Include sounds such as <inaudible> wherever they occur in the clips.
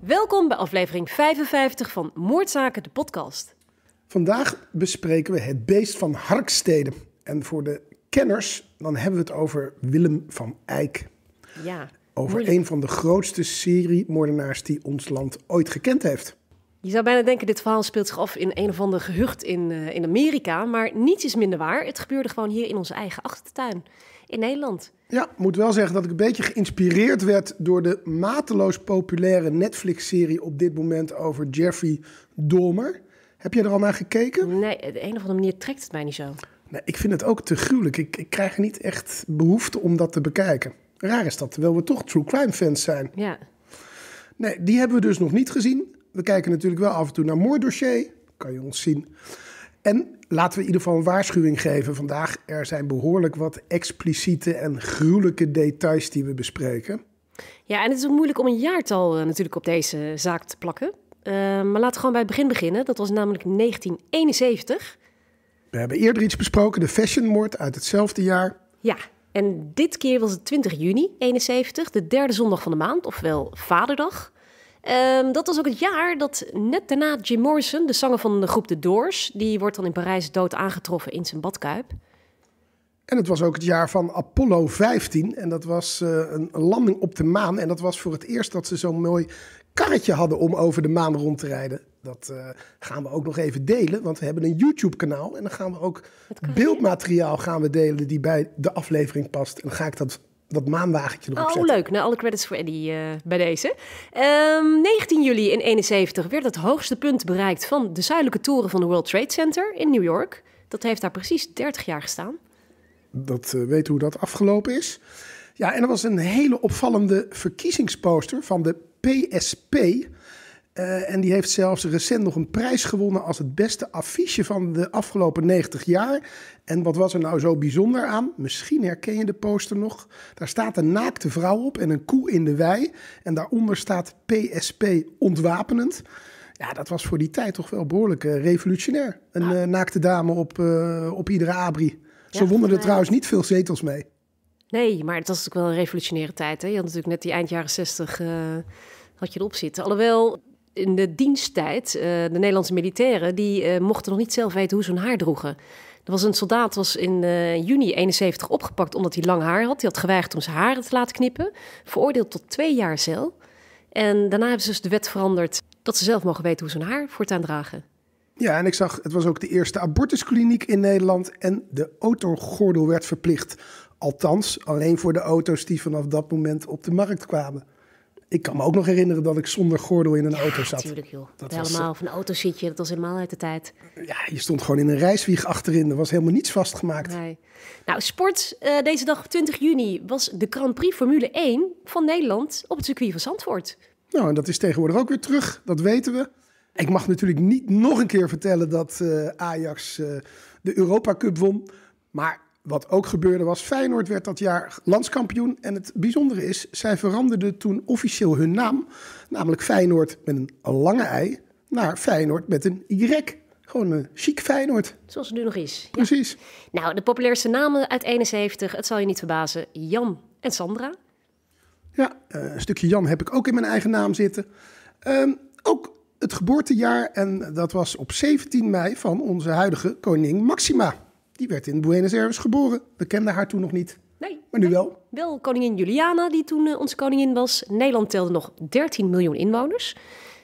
Welkom bij aflevering 55 van Moordzaken, de podcast. Vandaag bespreken we het beest van Harkstede. En voor de kenners, dan hebben we het over Willem van Eyck. Ja. Over een van de grootste seriemoordenaars die ons land ooit gekend heeft. Je zou bijna denken, dit verhaal speelt zich af in een of ander gehucht in, eh, in Amerika. Maar niets is minder waar. Het gebeurde gewoon hier in onze eigen achtertuin in Nederland. Ja, moet wel zeggen dat ik een beetje geïnspireerd werd door de mateloos populaire Netflix-serie op dit moment over Jeffrey Dahmer. Heb jij er al naar gekeken? Nee, op de een of andere manier trekt het mij niet zo. Nee, ik vind het ook te gruwelijk. Ik, ik krijg niet echt behoefte om dat te bekijken. Raar is dat, terwijl we toch true crime fans zijn. Ja. Nee, die hebben we dus nog niet gezien we kijken natuurlijk wel af en toe naar moorddossier. Kan je ons zien. En laten we in ieder geval een waarschuwing geven vandaag. Er zijn behoorlijk wat expliciete en gruwelijke details die we bespreken. Ja, en het is ook moeilijk om een jaartal eh, natuurlijk op deze zaak te plakken. Ehm, maar laten we gewoon bij het begin beginnen. Dat was namelijk 1971. We hebben eerder iets besproken, de fashionmoord uit hetzelfde jaar. Ja, en dit keer was het 20 juni 71, de derde zondag van de maand, ofwel Vaderdag. Ehm, dat was ook het jaar dat net daarna Jim Morrison, de zanger van de groep The Doors, die wordt dan in Parijs dood aangetroffen in zijn badkuip. En het was ook het jaar van Apollo 15. En dat was eh, een landing op de maan. En dat was voor het eerst dat ze zo'n mooi karretje hadden om over de maan rond te rijden. Dat eh, gaan we ook nog even delen, want we hebben een YouTube-kanaal. En dan gaan we ook beeldmateriaal gaan we delen die bij de aflevering past. En dan ga ik dat dat maanwagentje erop oh, leuk. Nou, alle credits voor Eddie eh, bij deze. 19 ehm, juli in 71 werd het hoogste punt bereikt van de zuidelijke toren van de World Trade Center in New York. Dat heeft daar precies 30 jaar gestaan. Dat uh, eh, weten hoe dat afgelopen is. Ja, en er was een hele opvallende verkiezingsposter van de PSP. Eh, en die heeft zelfs recent nog een prijs gewonnen als het beste affiche van de afgelopen 90 jaar. En wat was er nou zo bijzonder aan? Misschien herken je de poster nog. Daar staat een naakte vrouw op en een koe in de wei. En daaronder staat PSP ontwapenend. Ja, dat was voor die tijd toch wel behoorlijk eh, revolutionair. Een eh, naakte dame op, op iedere abri. Ze wonnen er nou trouwens niet veel zetels mee. Nee, maar het was natuurlijk wel een revolutionaire tijd. Hè? Je had natuurlijk net die eind jaren 60 had je erop zitten. Alhoewel, in de diensttijd, eh, de Nederlandse militairen, die eh, mochten nog niet zelf weten hoe ze hun haar droegen. Er was een soldaat was in eh, juni 71 opgepakt omdat hij lang haar had. Die had geweigerd om zijn haren te laten knippen. Veroordeeld tot twee jaar cel. En daarna hebben ze dus de wet veranderd dat ze zelf mogen weten hoe ze hun haar voortaan dragen. Ja, en ik zag, het was ook de eerste abortuskliniek in Nederland en de autogordel werd verplicht. Althans, alleen voor de auto's die vanaf dat moment op de markt kwamen. Ik kan me ook nog herinneren dat ik zonder gordel in een auto zat. Natuurlijk, joh. Dat was, helemaal van eh, auto zit je, dat was helemaal uit de tijd. Ja, je stond gewoon in een reiswieg achterin. Er was helemaal niets vastgemaakt. Nee. Nou, sport eh, deze dag 20 juni was de Grand Prix Formule 1 van Nederland op het circuit van Zandvoort. Nou, en dat is tegenwoordig ook weer terug. Dat weten we. Ik mag natuurlijk niet nog een keer vertellen dat eh, Ajax de Europa Cup won. Maar wat ook gebeurde was, Feyenoord werd dat jaar landskampioen. En het bijzondere is, zij veranderden toen officieel hun naam. Namelijk Feyenoord met een lange ei naar Feyenoord met een Y. Gewoon een chic Feyenoord. Zoals het nu nog is. Precies. Nou, de populairste namen uit 71, het zal je niet verbazen, Jan en Sandra. Ja, eh, een stukje Jan heb ik ook in mijn eigen naam zitten. Ehm, ook het geboortejaar, en dat was op 17 mei van onze huidige koning Maxima die werd in Buenos Aires geboren. We kenden haar toen nog niet. Nee. Maar nu wel. Wel koningin Juliana, die toen eh, onze koningin was. Nederland telde nog 13 miljoen inwoners.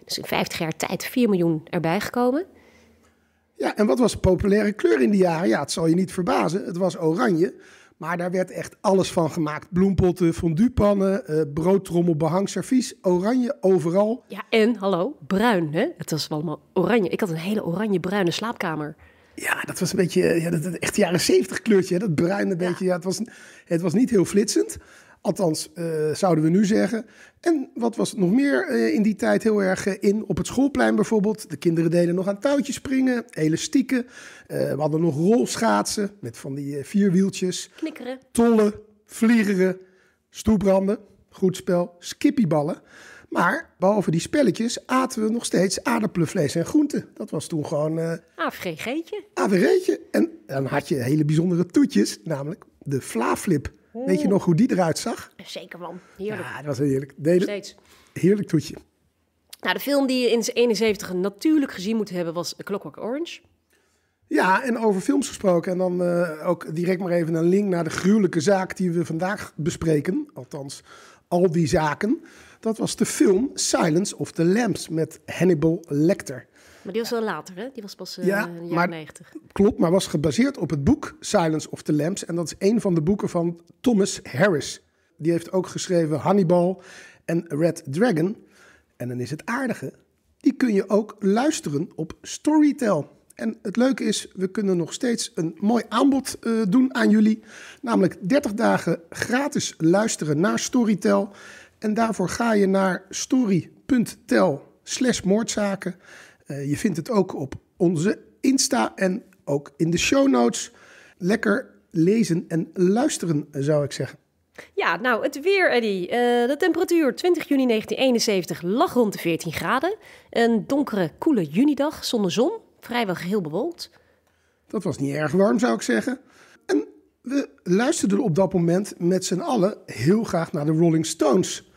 Dus in 50 jaar tijd 4 miljoen erbij gekomen. Ja, en wat was de populaire kleur in die jaren? Ja, het zal je niet verbazen. Het was oranje. Maar daar werd echt alles van gemaakt. Bloempotten, fonduepannen, uh, eh, broodtrommel, behang, servies. Oranje overal. Ja, en hallo, bruin hè? Het was allemaal oranje. Ik had een hele oranje-bruine slaapkamer. Ja, dat was een beetje eh, ja, dat, echt jaren zeventig kleurtje. Dat bruine beetje. Ja, het, was, het was niet heel flitsend. Althans, eh, zouden we nu zeggen. En wat was nog meer eh, in die tijd heel erg in? Op het schoolplein bijvoorbeeld. De kinderen deden nog aan touwtjes springen, elastieken. we hadden nog rolschaatsen met van die vierwieltjes. Knikkeren. Tollen, vliegeren, stoepranden. Goed spel, skippyballen. Maar behalve die spelletjes aten we nog steeds vlees en groenten. Dat was toen gewoon... Uh, eh, AVG'tje. En dan had je hele bijzondere toetjes, namelijk de vlaaflip. Weet je nog hoe die eruit zag? Zeker man, heerlijk. Ja, dat was heerlijk. Steeds. Heerlijk toetje. Nou, de film die je in 71 natuurlijk gezien moet hebben was Clockwork Orange. Ja, en over films gesproken. En dan eh, ook direct maar even een link naar de gruwelijke zaak die we vandaag bespreken. Althans, al die zaken. Dat was de film Silence of the Lambs met Hannibal Lecter. Maar die was wel later, hè? Die was pas uh, ja, in de jaren maar, Klopt, maar was gebaseerd op het boek Silence of the Lambs. En dat is een van de boeken van Thomas Harris. Die heeft ook geschreven Hannibal en Red Dragon. En dan is het aardige, die kun je ook luisteren op Storytel. En het leuke is, we kunnen nog steeds een mooi aanbod eh, doen aan jullie. Namelijk 30 dagen gratis luisteren naar Storytel. En daarvoor ga je naar story.tel slash moordzaken. Eh, je vindt het ook op onze Insta en ook in de show notes. Lekker lezen en luisteren, zou ik zeggen. Ja, nou, het weer, Eddy. Eh, de temperatuur 20 juni 1971 lag rond de 14 graden. Een donkere, koele junidag zonder zon, vrijwel geheel bewolkt. Dat was niet erg warm, zou ik zeggen. En we luisterden op dat moment met z'n allen heel graag naar de Rolling Stones.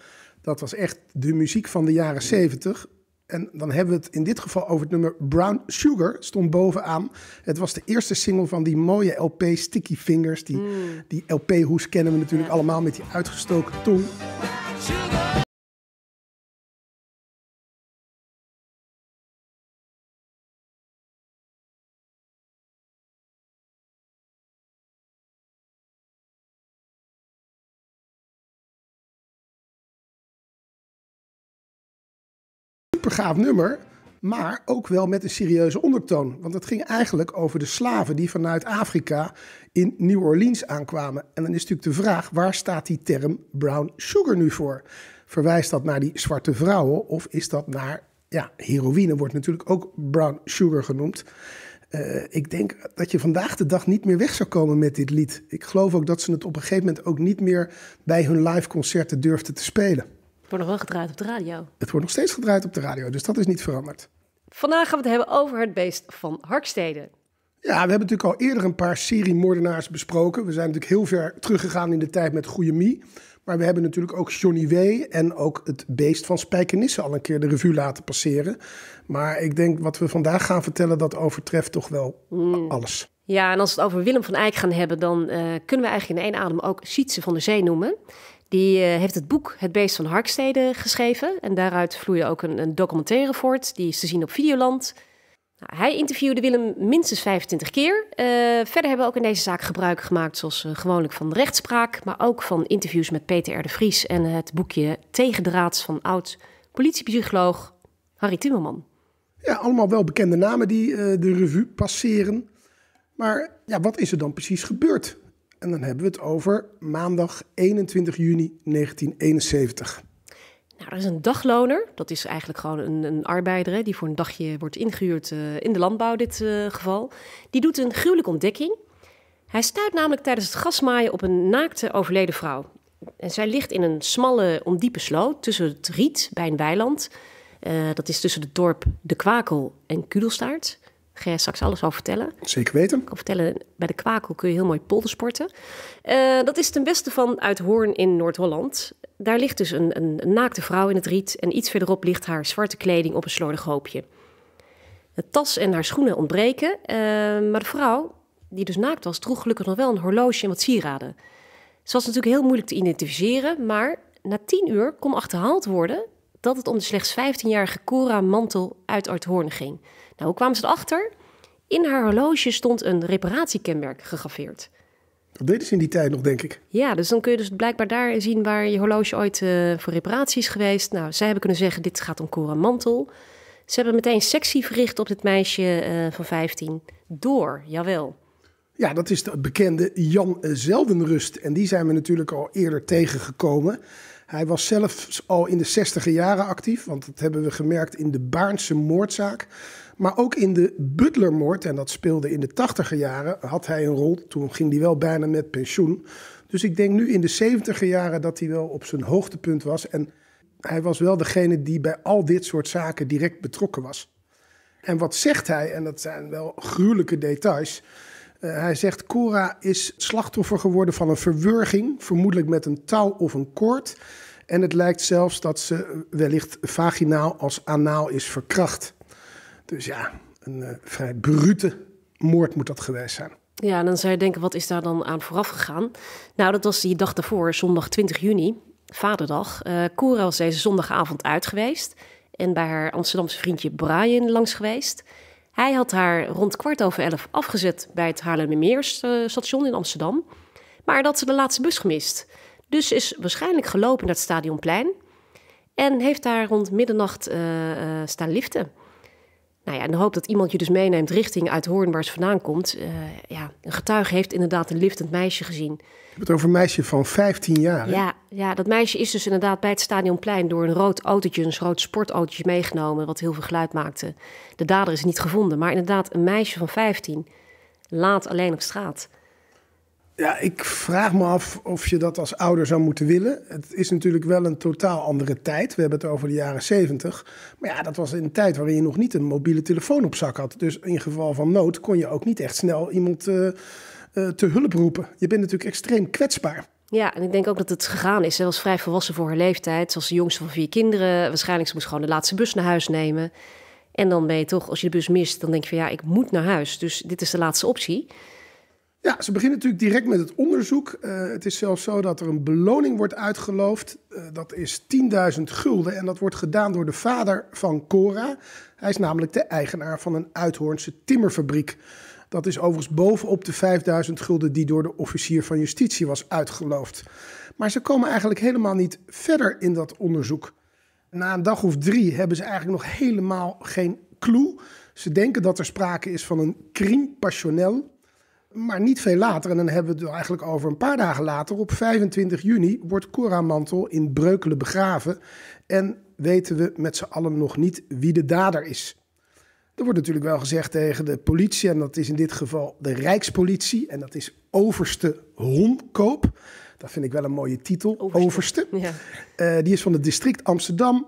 Dat was echt de muziek van de jaren 70. En dan hebben we het in dit geval over het nummer Brown Sugar. Stond bovenaan. Het was de eerste single van die mooie LP Sticky Fingers. Die, mm. die LP-hoes kennen we natuurlijk allemaal met die uitgestoken tong. gaaf nummer, maar ook wel met een serieuze ondertoon. Want het ging eigenlijk over de slaven die vanuit Afrika in New Orleans aankwamen. En dan is natuurlijk de vraag, waar staat die term brown sugar nu voor? Verwijst dat naar die zwarte vrouwen of is dat naar, ja, heroïne wordt natuurlijk ook brown sugar genoemd. Eh, ik denk dat je vandaag de dag niet meer weg zou komen met dit lied. Ik geloof ook dat ze het op een gegeven moment ook niet meer bij hun live concerten durfden te spelen wordt nog wel gedraaid op de radio. Het wordt nog steeds gedraaid op de radio, dus dat is niet veranderd. Vandaag gaan we het hebben over het beest van Harkstede. Ja, we hebben natuurlijk al eerder een paar serie-moordenaars besproken. We zijn natuurlijk heel ver teruggegaan in de tijd met Mie. Maar we hebben natuurlijk ook Johnny W. en ook het beest van Spijkenisse al een keer de revue laten passeren. Maar ik denk wat we vandaag gaan vertellen, dat overtreft toch wel hmm. alles. Ja, en als we het over Willem van Eyck gaan hebben, dan eh, kunnen we eigenlijk in één adem ook Sietse van de Zee noemen. Die eh, heeft het boek Het Beest van Harkstede geschreven. En daaruit vloeide ook een, een documentaire voort. Die is te zien op Videoland. Nou, hij interviewde Willem minstens 25 keer. Eh, verder hebben we ook in deze zaak gebruik gemaakt, zoals eh, gewoonlijk, van rechtspraak. Maar ook van interviews met Peter R. de Vries en het boekje Tegendraads van oud politiepsycholoog Harry Timmerman. Ja, allemaal wel bekende namen die de revue passeren. Maar ja, wat is er dan precies gebeurd en dan hebben we het over maandag 21 juni 1971. Nou, er is een dagloner. Dat is eigenlijk gewoon een, een arbeider hè, die voor een dagje wordt ingehuurd eh, in de landbouw, dit eh, geval. Die doet een gruwelijke ontdekking. Hij stuit namelijk tijdens het gasmaaien op een naakte overleden vrouw. En zij ligt in een smalle, ondiepe sloot tussen het riet bij een weiland. Eh, dat is tussen het dorp De Kwakel en Kudelstaart je straks alles over vertellen. Zeker weten. Ik kan vertellen, bij de Kwakel kun je heel mooi poldersporten. Uh, dat is ten beste van uit Hoorn in Noord-Holland. Daar ligt dus een, een, naakte vrouw in het riet en iets verderop ligt haar zwarte kleding op een slordig hoopje. De tas en haar schoenen ontbreken, eh, maar de vrouw, die dus naakt was, droeg gelukkig nog wel een horloge en wat sieraden. Ze was natuurlijk heel moeilijk te identificeren, maar na tien uur kon achterhaald worden dat het om de slechts 15-jarige Cora Mantel uit Uithoorn ging. Nou, hoe kwamen ze erachter? In haar horloge stond een reparatiekenmerk gegraveerd. Dat deden ze in die tijd nog, denk ik. Ja, dus dan kun je dus blijkbaar daar zien waar je horloge ooit uh, voor reparaties geweest. Nou, zij hebben kunnen zeggen, dit gaat om Cora Mantel. Ze hebben meteen sectie verricht op dit meisje eh, van 15. Door, jawel. Ja, dat is de bekende Jan Zeldenrust. En die zijn we natuurlijk al eerder tegengekomen. Hij was zelfs al in de 60 jaren actief, want dat hebben we gemerkt in de Baarnse moordzaak. Maar ook in de Butlermoord, en dat speelde in de tachtiger jaren, had hij een rol. Toen ging hij wel bijna met pensioen. Dus ik denk nu in de zeventiger jaren dat hij wel op zijn hoogtepunt was. En hij was wel degene die bij al dit soort zaken direct betrokken was. En wat zegt hij, en dat zijn wel gruwelijke details. Eh, hij zegt: Cora is slachtoffer geworden van een verwurging, vermoedelijk met een touw of een koord. En het lijkt zelfs dat ze wellicht vaginaal als anaal is verkracht. Dus ja, een eh, vrij brute moord moet dat geweest zijn. Ja, en dan zou je denken, wat is daar dan aan vooraf gegaan? Nou, dat was die dag daarvoor, zondag 20 juni, vaderdag. Uh, Cora was deze zondagavond uit geweest en bij haar Amsterdamse vriendje Brian langs geweest. Hij had haar rond kwart over elf afgezet bij het Haarlemmermeerstation in Amsterdam. Maar dat ze de laatste bus gemist. Dus is waarschijnlijk gelopen naar het Stadionplein. En heeft daar rond middernacht eh, staan liften. Nou de hoop dat iemand je dus meeneemt richting uit waar Hoorn ze vandaan komt. Eh, ja, een getuige heeft inderdaad een liftend meisje gezien. Je hebt het over een meisje van 15 jaar. Ja, ja, dat meisje is dus inderdaad bij het stadionplein door een rood autootje, een rood sportautootje meegenomen, wat heel veel geluid maakte. De dader is niet gevonden, maar inderdaad een meisje van 15, laat alleen op straat. Ja, ik vraag me af of je dat als ouder zou moeten willen. Het is natuurlijk wel een totaal andere tijd. We hebben het over de jaren zeventig. Maar ja, dat was een tijd waarin je nog niet een mobiele telefoon op zak had. Dus in geval van nood kon je ook niet echt snel iemand eh, eh, te hulp roepen. Je bent natuurlijk extreem kwetsbaar. Ja, en ik denk ook dat het gegaan is. Ze was vrij volwassen voor haar leeftijd. Ze was de jongste van vier kinderen. Waarschijnlijk ze moest gewoon de laatste bus naar huis nemen. En dan ben je toch, als je de bus mist, dan denk je van ja, ik moet naar huis. Dus dit is de laatste optie. Ja, ze beginnen natuurlijk direct met het onderzoek. Eh, het is zelfs zo dat er een beloning wordt uitgeloofd. Eh, dat is 10.000 gulden en dat wordt gedaan door de vader van Cora. Hij is namelijk de eigenaar van een Uithoornse timmerfabriek. Dat is overigens bovenop de 5000 gulden die door de officier van justitie was uitgeloofd. Maar ze komen eigenlijk helemaal niet verder in dat onderzoek. Na een dag of drie hebben ze eigenlijk nog helemaal geen clue. Ze denken dat er sprake is van een crime passionnel. Maar niet veel later, en dan hebben we het eigenlijk over een paar dagen later, op 25 juni wordt Cora Mantel in Breukelen begraven. En weten we met z'n allen nog niet wie de dader is. Er wordt natuurlijk wel gezegd tegen de politie, en dat is in dit geval de Rijkspolitie, en dat is overste Honkoop. Dat vind ik wel een mooie titel, overste. Ja. Eh, die is van het district Amsterdam.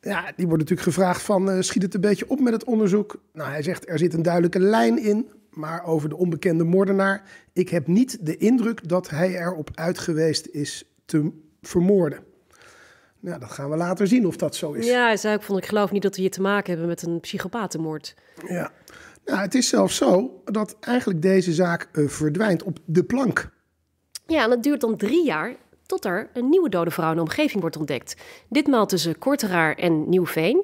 Ja, die wordt natuurlijk gevraagd van, eh, schiet het een beetje op met het onderzoek? Nou, hij zegt, er zit een duidelijke lijn in maar over de onbekende moordenaar. Ik heb niet de indruk dat hij erop uit geweest is te vermoorden. Nou, dat gaan we later zien of dat zo is. Ja, hij zei ik geloof niet dat we hier te maken hebben met een psychopatenmoord. Ja, nou, het is zelfs zo dat eigenlijk deze zaak eh, verdwijnt op de plank. Ja, en het duurt dan drie jaar tot er een nieuwe dode vrouw in de omgeving wordt ontdekt. Ditmaal tussen Korteraar en Nieuwveen.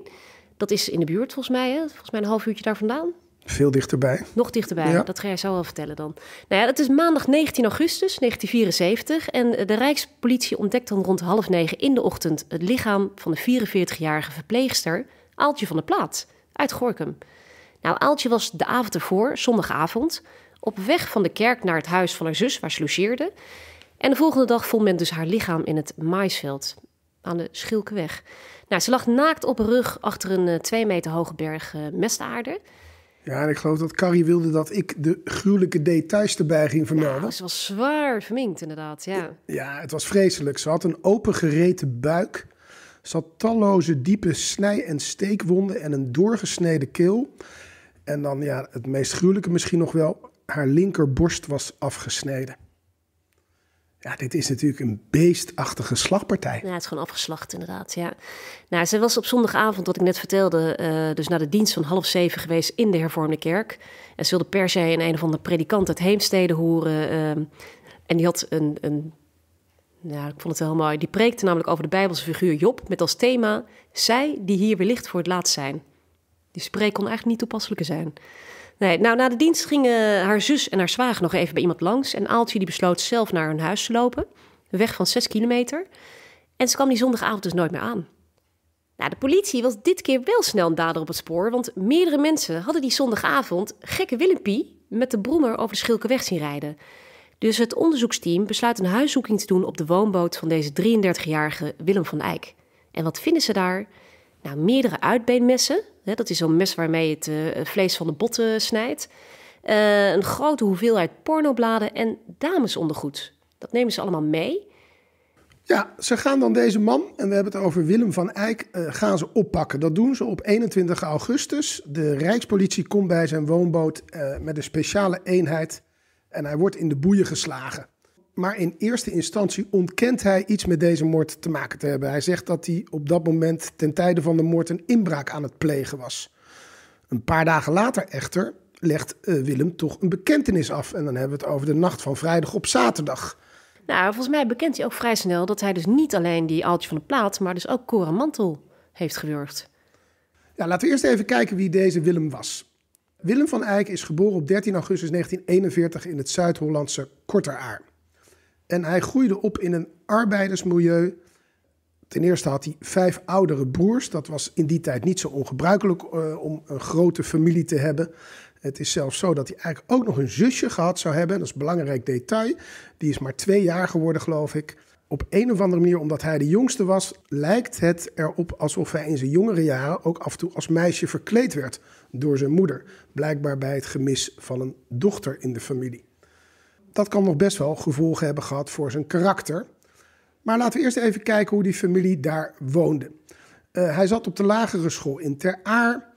Dat is in de buurt volgens mij, hè? volgens mij een half uurtje daar vandaan. Veel dichterbij. Nog dichterbij, dat ga jij zo wel vertellen dan. Nou ja, het is maandag 19 augustus 1974 en de Rijkspolitie ontdekt dan rond half negen in de ochtend het lichaam van de 44-jarige verpleegster Aaltje van der Plaat uit Gorkum. Nou, Aaltje was de avond ervoor, zondagavond, op weg van de kerk naar het huis van haar zus waar ze logeerde. En de volgende dag vond men dus haar lichaam in het maisveld aan de Schilkeweg. Nou, ze lag naakt op rug achter een eh, twee meter hoge berg eh, mestaarde. Ja, en ik geloof dat Carrie wilde dat ik de gruwelijke details erbij ging vermelden. ze was zwaar verminkt, inderdaad. Ja. ja, het was vreselijk. Ze had een opengereten buik. Ze had talloze diepe snij- en steekwonden en een doorgesneden keel. En dan, ja, het meest gruwelijke misschien nog wel, haar linkerborst was afgesneden. Ja, dit is natuurlijk een beestachtige slagpartij. Ja, het is gewoon afgeslacht inderdaad, ja. Nou, ze was op zondagavond, wat ik net vertelde, eh, dus naar de dienst van half zeven geweest in de hervormde kerk. En ze wilde per se een een of andere predikant uit Heemstede horen. Ehm, en die had een, een ja, ik vond het heel mooi. Die preekte namelijk over de Bijbelse figuur Job met als thema... zij die hier wellicht voor het laatst zijn. Die spreek kon eigenlijk niet toepasselijker zijn nou, na de dienst gingen haar zus en haar zwager nog even bij iemand langs. En Aaltje die besloot zelf naar hun huis te lopen. Een weg van 6 kilometer. En ze kwam die zondagavond dus nooit meer aan. Nou, de politie was dit keer wel snel een dader op het spoor. Want meerdere mensen hadden die zondagavond gekke Willempie met de brommer over de Schilkeweg zien rijden. Dus het onderzoeksteam besluit een huiszoeking te doen op de woonboot van deze 33-jarige Willem van Eyck. En wat vinden ze daar? Nou, meerdere uitbeenmessen, dat is zo'n mes waarmee je eh, het vlees van de botten snijdt. Eh, een grote hoeveelheid pornobladen en damesondergoed. Dat nemen ze allemaal mee. Ja, ze gaan dan deze man, en we hebben het over Willem van Eyck, eh, gaan ze oppakken. Dat doen ze op 21 augustus. De Rijkspolitie komt bij zijn woonboot met een speciale eenheid en hij wordt in de boeien geslagen. Maar in eerste instantie ontkent hij iets met deze moord te maken te hebben. Hij zegt dat hij op dat moment ten tijde van de moord een inbraak aan het plegen was. Een paar dagen later echter legt eh, Willem toch een bekentenis af. En dan hebben we het over de nacht van vrijdag op zaterdag. Nou, volgens mij bekent hij ook vrij snel dat hij dus niet alleen die Aaltje van de Plaat, maar dus ook Cora Mantel heeft gewurgd. Ja, laten we eerst even kijken wie deze Willem was. Willem van Eyck is geboren op 13 augustus 1941 in het Zuid-Hollandse Korteraar. En hij groeide op in een arbeidersmilieu. Ten eerste had hij vijf oudere broers. Dat was in die tijd niet zo ongebruikelijk eh, om een grote familie te hebben. Het is zelfs zo dat hij eigenlijk ook nog een zusje gehad zou hebben. Dat is een belangrijk detail. Die is maar twee jaar geworden, geloof ik. Op een of andere manier, omdat hij de jongste was, lijkt het erop alsof hij in zijn jongere jaren ook af en toe als meisje verkleed werd door zijn moeder. Blijkbaar bij het gemis van een dochter in de familie dat kan nog best wel gevolgen hebben gehad voor zijn karakter. Maar laten we eerst even kijken hoe die familie daar woonde. Eh, hij zat op de lagere school in Ter Aar.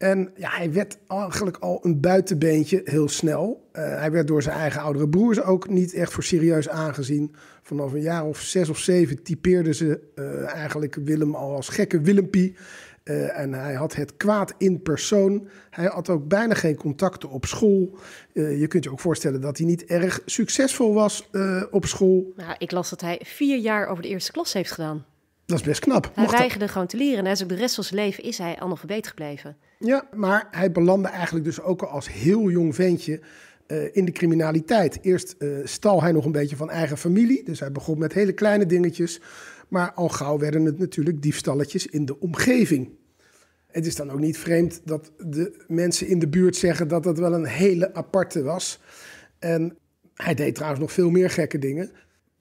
En ja, hij werd eigenlijk al een buitenbeentje heel snel. Eh, hij werd door zijn eigen oudere broers ook niet echt voor serieus aangezien. Vanaf een jaar of zes of zeven typeerden ze eh, eigenlijk Willem al als gekke Willempie. Eh, en hij had het kwaad in persoon. Hij had ook bijna geen contacten op school. je kunt je ook voorstellen dat hij niet erg succesvol was op school. Nou, ik las dat hij vier jaar over de eerste klas heeft gedaan. Dat is best knap. Hij weigerde gewoon te leren. En de rest van zijn leven is hij analfabeet gebleven. Ja, maar hij belandde eigenlijk dus ook al als heel jong ventje uh, in de criminaliteit. Eerst uh, stal hij nog een beetje van eigen familie. Dus hij begon met hele kleine dingetjes. Maar al gauw werden het natuurlijk diefstalletjes in de omgeving. Het is dan ook niet vreemd dat de mensen in de buurt zeggen dat dat wel een hele aparte was. En hij deed trouwens nog veel meer gekke dingen.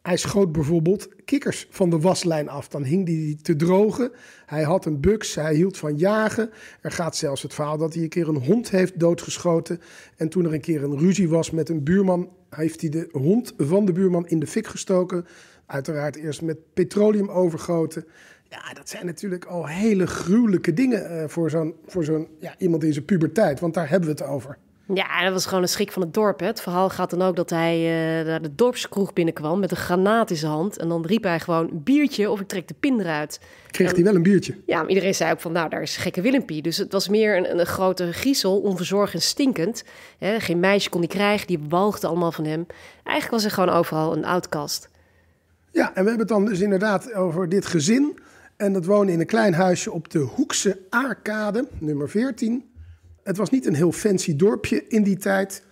Hij schoot bijvoorbeeld kikkers van de waslijn af. Dan hing die te drogen. Hij had een buks. Hij hield van jagen. Er gaat zelfs het verhaal dat hij een keer een hond heeft doodgeschoten. En toen er een keer een ruzie was met een buurman, heeft hij de hond van de buurman in de fik gestoken. Uiteraard eerst met petroleum overgoten. Ja, dat zijn natuurlijk al hele gruwelijke dingen eh, voor zo'n, ja, iemand in zijn puberteit. Want daar hebben we het over. Ja, dat was gewoon een schrik van het dorp. Hè. Het verhaal gaat dan ook dat hij eh, naar de dorpskroeg binnenkwam met een granaat in zijn hand. En dan riep hij gewoon biertje of ik trek de pin eruit. Kreeg hij wel een biertje? Ja, maar iedereen zei ook van nou, daar is gekke Willempie. Dus het was meer een, een grote griezel, onverzorgd en stinkend. Hè. Geen meisje kon hij krijgen, die walgde allemaal van hem. Eigenlijk was hij gewoon overal een outcast. Ja, en we hebben het dan dus inderdaad over dit gezin. En dat woonde in een klein huisje op de Hoekse Aarkade, nummer 14. Het was niet een heel fancy dorpje in die tijd.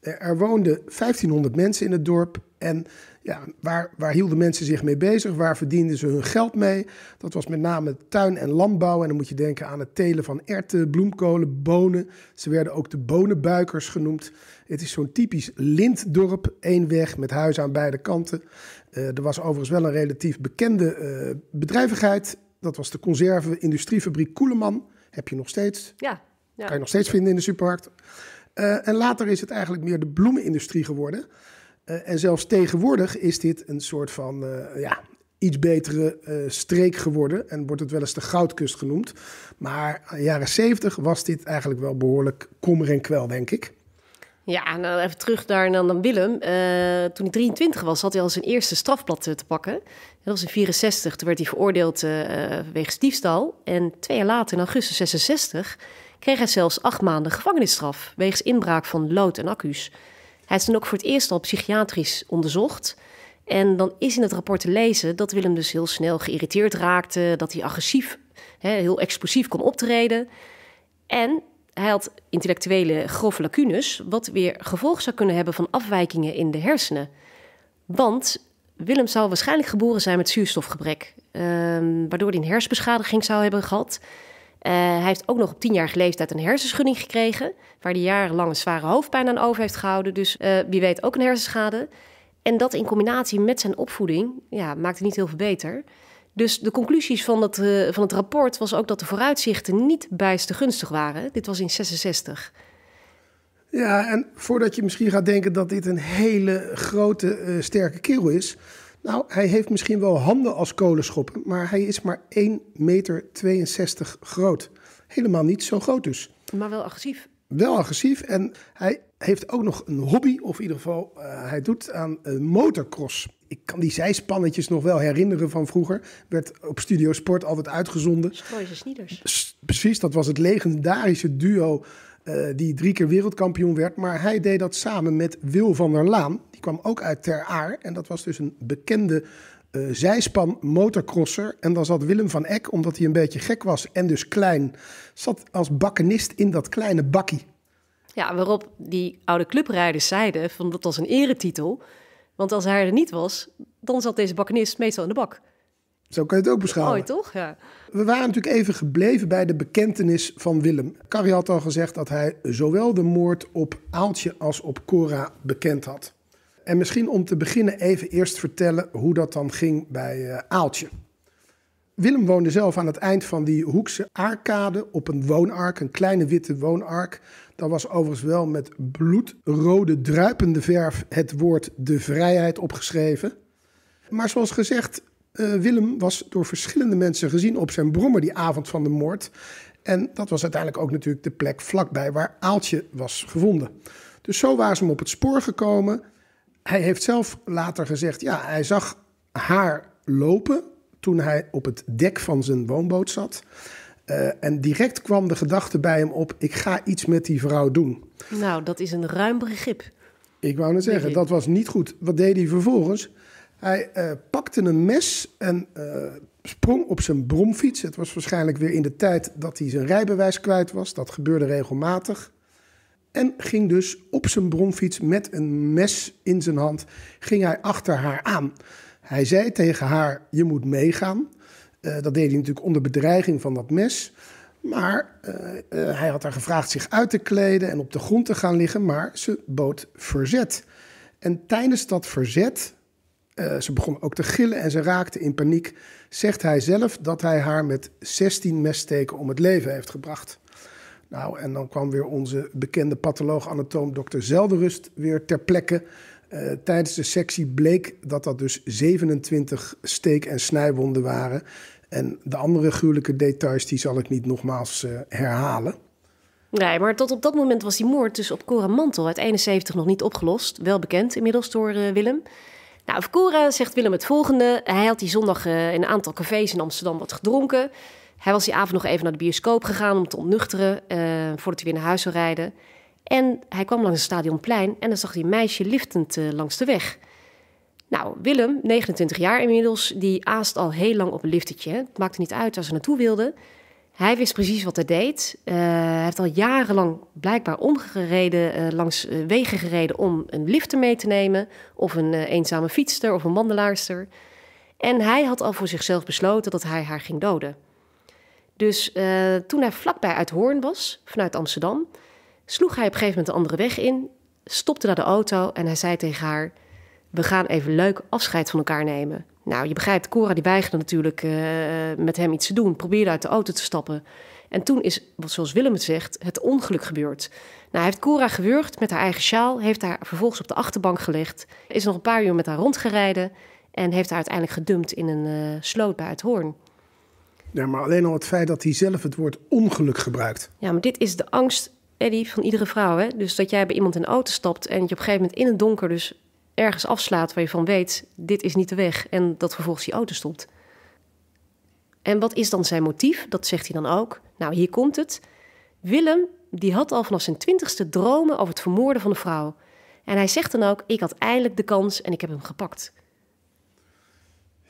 Eh, er woonden 1500 mensen in het dorp. En ja, waar, waar hielden mensen zich mee bezig? Waar verdienden ze hun geld mee? Dat was met name tuin en landbouw. En dan moet je denken aan het telen van erten, bloemkolen, bonen. Ze werden ook de bonenbuikers genoemd. Het is zo'n typisch lintdorp, één weg met huizen aan beide kanten. Eh, er was overigens wel een relatief bekende eh, bedrijvigheid. Dat was de conserve-industriefabriek Koeleman. Heb je nog steeds? Ja, kan je nog steeds vinden in de supermarkt. Eh, en later is het eigenlijk meer de bloemenindustrie geworden. Eh, en zelfs tegenwoordig is dit een soort van eh, ja, iets betere streek geworden. En wordt het wel eens de goudkust genoemd. Maar in de jaren zeventig was dit eigenlijk wel behoorlijk kommer en kwel, denk ik. Ja, nou even terug naar dan Willem. toen hij 23 was, had hij al zijn eerste strafblad te pakken. Dat was in 64. Toen werd hij veroordeeld uh, wegens diefstal. En twee jaar later, in augustus 66, kreeg hij zelfs acht maanden gevangenisstraf wegens inbraak van lood en accu's. Hij is dan ook voor het eerst al psychiatrisch onderzocht. En dan is in het rapport te lezen dat Willem dus heel snel geïrriteerd raakte, dat hij agressief, heel explosief kon optreden. En hij had intellectuele grove lacunes, wat weer gevolg zou kunnen hebben van afwijkingen in de hersenen. Want Willem zou waarschijnlijk geboren zijn met zuurstofgebrek, ehm, waardoor hij een hersenbeschadiging zou hebben gehad. Eh, hij heeft ook nog op tienjarige leeftijd een hersenschudding gekregen, waar hij jarenlang zware hoofdpijn aan over heeft gehouden. Dus eh, wie weet ook een hersenschade. En dat in combinatie met zijn opvoeding ja, maakt het niet heel veel beter. Dus de conclusies van het, eh, van het rapport was ook dat de vooruitzichten niet bijster gunstig waren. Dit was in 66. Ja, en voordat je misschien gaat denken dat dit een hele grote, sterke kerel is, nou, hij heeft misschien wel handen als kolenschoppen, maar hij is maar 1,62 meter groot. Helemaal niet zo groot dus. Maar wel agressief. Wel agressief en hij heeft ook nog een hobby, of in ieder geval eh, hij doet aan uh, motocross. Ik kan die zijspannetjes nog wel herinneren van vroeger. Werd op Studio Sport altijd uitgezonden. en Snieders. Precies, dat was het legendarische duo eh, die drie keer wereldkampioen werd. Maar hij deed dat samen met Wil van der Laan kwam ook uit Ter Aar. En dat was dus een bekende uh, zijspan motocrosser. En dan zat Willem van Eck, omdat hij een beetje gek was en dus klein, zat als bakkenist in dat kleine bakkie. Ja, waarop die oude clubrijders zeiden van dat was een eretitel. Want als hij er niet was, dan zat deze bakkenist meestal in de bak. Zo kan je het ook beschouwen. Oh, toch? Ja. We waren natuurlijk even gebleven bij de bekentenis van Willem. Carrie had al gezegd dat hij zowel de moord op Aaltje als op Cora bekend had en misschien om te beginnen even eerst vertellen hoe dat dan ging bij eh, Aaltje. Willem woonde zelf aan het eind van die Hoekse arcade op een woonark, een kleine witte woonark. Daar was overigens wel met bloedrode druipende verf het woord de vrijheid opgeschreven. Maar zoals gezegd, uh, Willem was door verschillende mensen gezien op zijn brommer die avond van de moord. En dat was uiteindelijk ook natuurlijk de plek vlakbij waar Aaltje was gevonden. Dus zo waren ze hem op het spoor gekomen hij heeft zelf later gezegd, ja, hij zag haar lopen toen hij op het dek van zijn woonboot zat. Eh, en direct kwam de gedachte bij hem op: ik ga iets met die vrouw doen. Nou, dat is een ruim begrip. Ik wou net zeggen, dat was niet goed. Wat deed hij vervolgens? Hij eh, pakte een mes en eh, sprong op zijn bromfiets. Het was waarschijnlijk weer in de tijd dat hij zijn rijbewijs kwijt was. Dat gebeurde regelmatig. En ging dus op zijn bromfiets met een mes in zijn hand, ging hij achter haar aan. Hij zei tegen haar, je moet meegaan. Eh, dat deed hij natuurlijk onder bedreiging van dat mes. Maar eh, eh, hij had haar gevraagd zich uit te kleden en op de grond te gaan liggen, maar ze bood verzet. En tijdens dat verzet, ze begon ook te gillen en ze raakte in paniek, zegt hij zelf dat hij haar met 16 messteken om het leven heeft gebracht. Nou, en dan kwam weer onze bekende patholoog-anatoom dokter Zelderust weer ter plekke. Eh, tijdens de sectie bleek dat dat dus 27 steek- en snijwonden waren. En de andere gruwelijke details die zal ik niet nogmaals eh, herhalen. Nee, maar tot op dat moment was die moord dus op Cora Mantel uit 71 nog niet opgelost. Wel bekend inmiddels door eh, Willem. Nou, over Cora zegt Willem het volgende. Hij had die zondag in een aantal cafés in Amsterdam wat gedronken. Hij was die avond nog even naar de bioscoop gegaan om te ontnuchteren eh, voordat hij weer naar huis zou rijden. En hij kwam langs het stadionplein en dan zag hij een meisje liftend eh, langs de weg. Nou, Willem, 29 jaar inmiddels, die aast al heel lang op een liftetje. Het maakte niet uit waar ze naartoe wilde. Hij wist precies wat hij deed. Eh, hij heeft al jarenlang blijkbaar omgereden, uh, langs wegen gereden om een lifter mee te nemen. Of een eenzame fietster of een wandelaarster. En hij had al voor zichzelf besloten dat hij haar ging doden. Dus eh, toen hij vlakbij uit Hoorn was, vanuit Amsterdam, sloeg hij op een gegeven moment de andere weg in, stopte naar de auto en hij zei tegen haar: We gaan even leuk afscheid van elkaar nemen. Nou, je begrijpt, Cora die weigerde natuurlijk eh, met hem iets te doen, probeerde uit de auto te stappen. En toen is, zoals Willem het zegt, het ongeluk gebeurd. Nou, hij heeft Cora gewurgd met haar eigen sjaal, heeft haar vervolgens op de achterbank gelegd, is nog een paar uur met haar rondgereden en heeft haar uiteindelijk gedumpt in een eh, sloot bij het Hoorn. Ja, maar alleen al het feit dat hij zelf het woord ongeluk gebruikt. Ja, maar dit is de angst, Eddie, van iedere vrouw. Hè? Dus dat jij bij iemand in de auto stapt en je op een gegeven moment in het donker dus ergens afslaat waar je van weet, dit is niet de weg. En dat vervolgens die auto stopt. En wat is dan zijn motief? Dat zegt hij dan ook. Nou, hier komt het. Willem, die had al vanaf zijn twintigste dromen over het vermoorden van een vrouw. En hij zegt dan ook, ik had eindelijk de kans en ik heb hem gepakt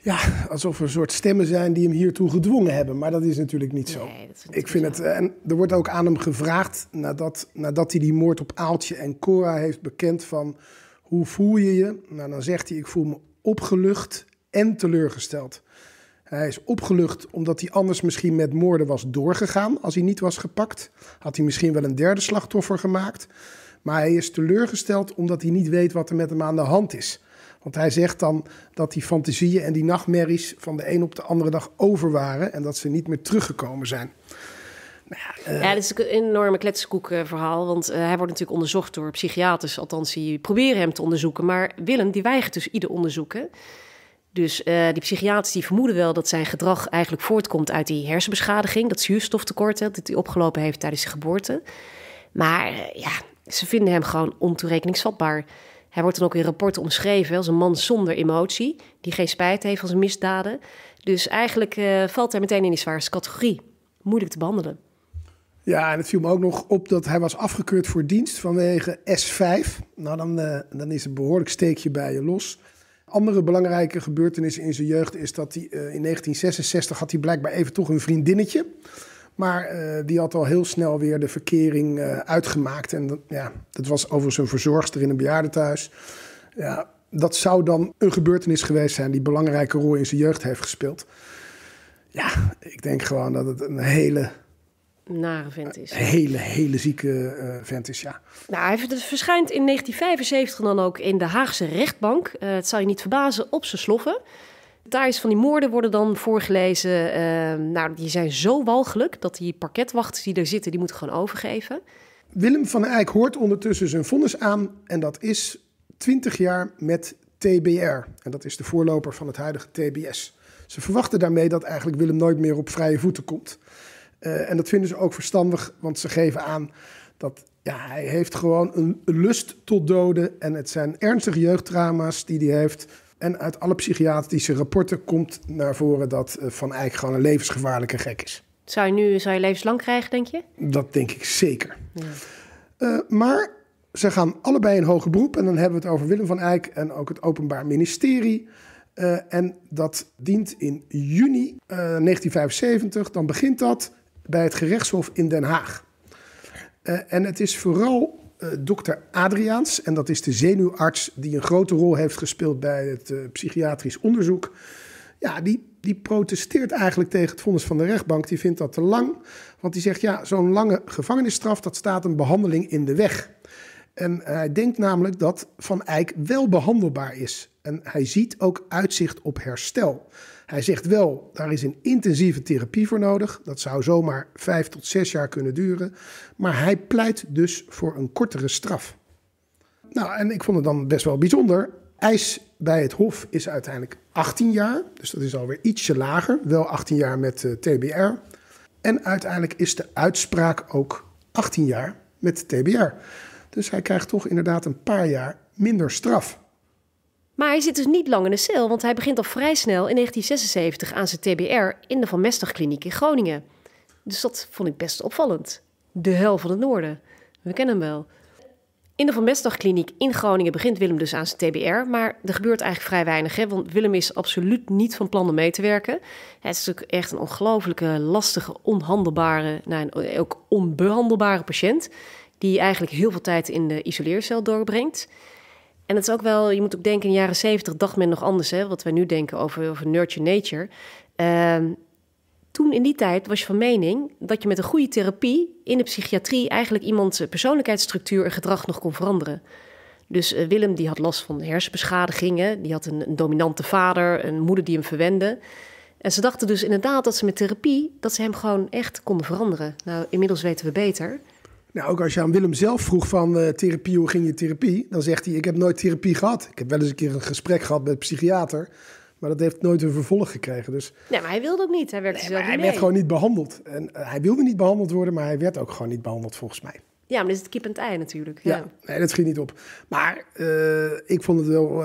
ja, alsof er een soort stemmen zijn die hem hiertoe gedwongen hebben. Maar dat is natuurlijk niet zo. ik vind het, eh, en er wordt ook aan hem gevraagd nadat, nadat hij die moord op Aaltje en Cora heeft bekend van hoe voel je je? Nou, dan zegt hij ik voel me opgelucht en teleurgesteld. Hij is opgelucht omdat hij anders misschien met moorden was doorgegaan. Als hij niet was gepakt, had hij misschien wel een derde slachtoffer gemaakt. Maar hij is teleurgesteld omdat hij niet weet wat er met hem aan de hand is. Want hij zegt dan dat die fantasieën en die nachtmerries van de een op de andere dag over waren en dat ze niet meer teruggekomen zijn. Nou ja, eh, ja, dat is een enorme kletskoek verhaal. Want eh, hij wordt natuurlijk onderzocht door psychiaters. Althans, die proberen hem te onderzoeken. Maar Willem, die weigert dus ieder onderzoeken. Dus eh, die psychiaters die vermoeden wel dat zijn gedrag eigenlijk voortkomt uit die hersenbeschadiging. Dat zuurstoftekort dat hij opgelopen heeft tijdens zijn geboorte. Maar ja, ze vinden hem gewoon ontoerekeningsvatbaar. Hij wordt dan ook in rapporten omschreven als een man zonder emotie, die geen spijt heeft van zijn misdaden. Dus eigenlijk eh, valt hij meteen in die zwaarste categorie. Moeilijk te behandelen. Ja, en het viel me ook nog op dat hij was afgekeurd voor dienst vanwege S5. Nou, dan, uh, dan is een behoorlijk steekje bij je los. Andere belangrijke gebeurtenis in zijn jeugd is dat hij eh, in 1966 had hij blijkbaar even toch een vriendinnetje maar eh, die had al heel snel weer de verkering eh, uitgemaakt. En dat, ja, dat was overigens een verzorgster in een bejaardentehuis. Ja, dat zou dan een gebeurtenis geweest zijn die belangrijke rol in zijn jeugd heeft gespeeld. Ja, ik denk gewoon dat het een hele nare vent is. Een hele, hele zieke eh, vent is, ja. Nou, hij verschijnt in 1975 dan ook in de Haagse rechtbank. het zal je niet verbazen, op zijn sloffen. Details van die moorden worden dan voorgelezen. Ehm, nou, die zijn zo walgelijk dat die parketwachters die er zitten, die moeten gewoon overgeven. Willem van Eyck hoort ondertussen zijn vonnis aan en dat is 20 jaar met TBR. En dat is de voorloper van het huidige TBS. Ze verwachten daarmee dat eigenlijk Willem nooit meer op vrije voeten komt. Eh, en dat vinden ze ook verstandig, want ze geven aan dat ja, hij heeft gewoon een lust tot doden. En het zijn ernstige jeugdtrauma's die hij heeft. En uit alle psychiatrische rapporten komt naar voren dat eh, Van Eyck gewoon een levensgevaarlijke gek is. Zou je nu zou je levenslang krijgen, denk je? Dat denk ik zeker. Ja. Eh, maar ze gaan allebei in hoger beroep. En dan hebben we het over Willem van Eyck en ook het Openbaar Ministerie. Eh, en dat dient in juni uh, 1975. Dan begint dat bij het gerechtshof in Den Haag. en het is vooral eh, dokter Adriaans. En dat is de zenuwarts die een grote rol heeft gespeeld bij het eh, psychiatrisch onderzoek. Ja, die, die protesteert eigenlijk tegen het vonnis van de rechtbank. Die vindt dat te lang. Want die zegt, ja, zo'n lange gevangenisstraf, dat staat een behandeling in de weg. En hij denkt namelijk dat Van Eyck wel behandelbaar is. En hij ziet ook uitzicht op herstel. Hij zegt wel, daar is een intensieve therapie voor nodig. Dat zou zomaar vijf tot zes jaar kunnen duren. Maar hij pleit dus voor een kortere straf. Nou, en ik vond het dan best wel bijzonder. Eis bij het Hof is uiteindelijk 18 jaar. Dus dat is alweer ietsje lager. Wel 18 jaar met eh, TBR. En uiteindelijk is de uitspraak ook 18 jaar met TBR. Dus hij krijgt toch inderdaad een paar jaar minder straf. Maar hij zit dus niet lang in de cel, want hij begint al vrij snel in 1976 aan zijn TBR in de Van Mestag Kliniek in Groningen. Dus dat vond ik best opvallend. De hel van het noorden. We kennen hem wel. In de Van Mestdag Kliniek in Groningen begint Willem dus aan zijn TBR. Maar er gebeurt eigenlijk vrij weinig. Hè? Want Willem is absoluut niet van plan om mee te werken. Het is natuurlijk echt een ongelooflijke, lastige, onhandelbare... Nou, ook onbehandelbare patiënt. Die eigenlijk heel veel tijd in de isoleercel doorbrengt. En het is ook wel, je moet ook denken, in de jaren zeventig dacht men nog anders, hè, wat wij nu denken over, over nurture nature. Ehm, toen in die tijd was je van mening dat je met een goede therapie in de psychiatrie eigenlijk iemands eh, persoonlijkheidsstructuur en gedrag nog kon veranderen. Dus eh, Willem die had last van hersenbeschadigingen, die had een, een, dominante vader, een moeder die hem verwende. En ze dachten dus inderdaad dat ze met therapie, dat ze hem gewoon echt konden veranderen. Nou, inmiddels weten we beter. Nou, ook als je aan Willem zelf vroeg van eh, therapie, hoe ging je therapie? Dan zegt hij, ik heb nooit therapie gehad. Ik heb wel eens een keer een gesprek gehad met een psychiater. Maar dat heeft nooit een vervolg gekregen. Dus... Nee, maar hij wilde ook niet. Hij, dus niet hij werd gewoon niet behandeld. En, eh, hij wilde niet behandeld worden, maar hij werd ook gewoon niet behandeld volgens mij. Ja, maar dat is het kip en ei natuurlijk. Ja, ja nee, dat ging niet op. Maar eh, ik vond het wel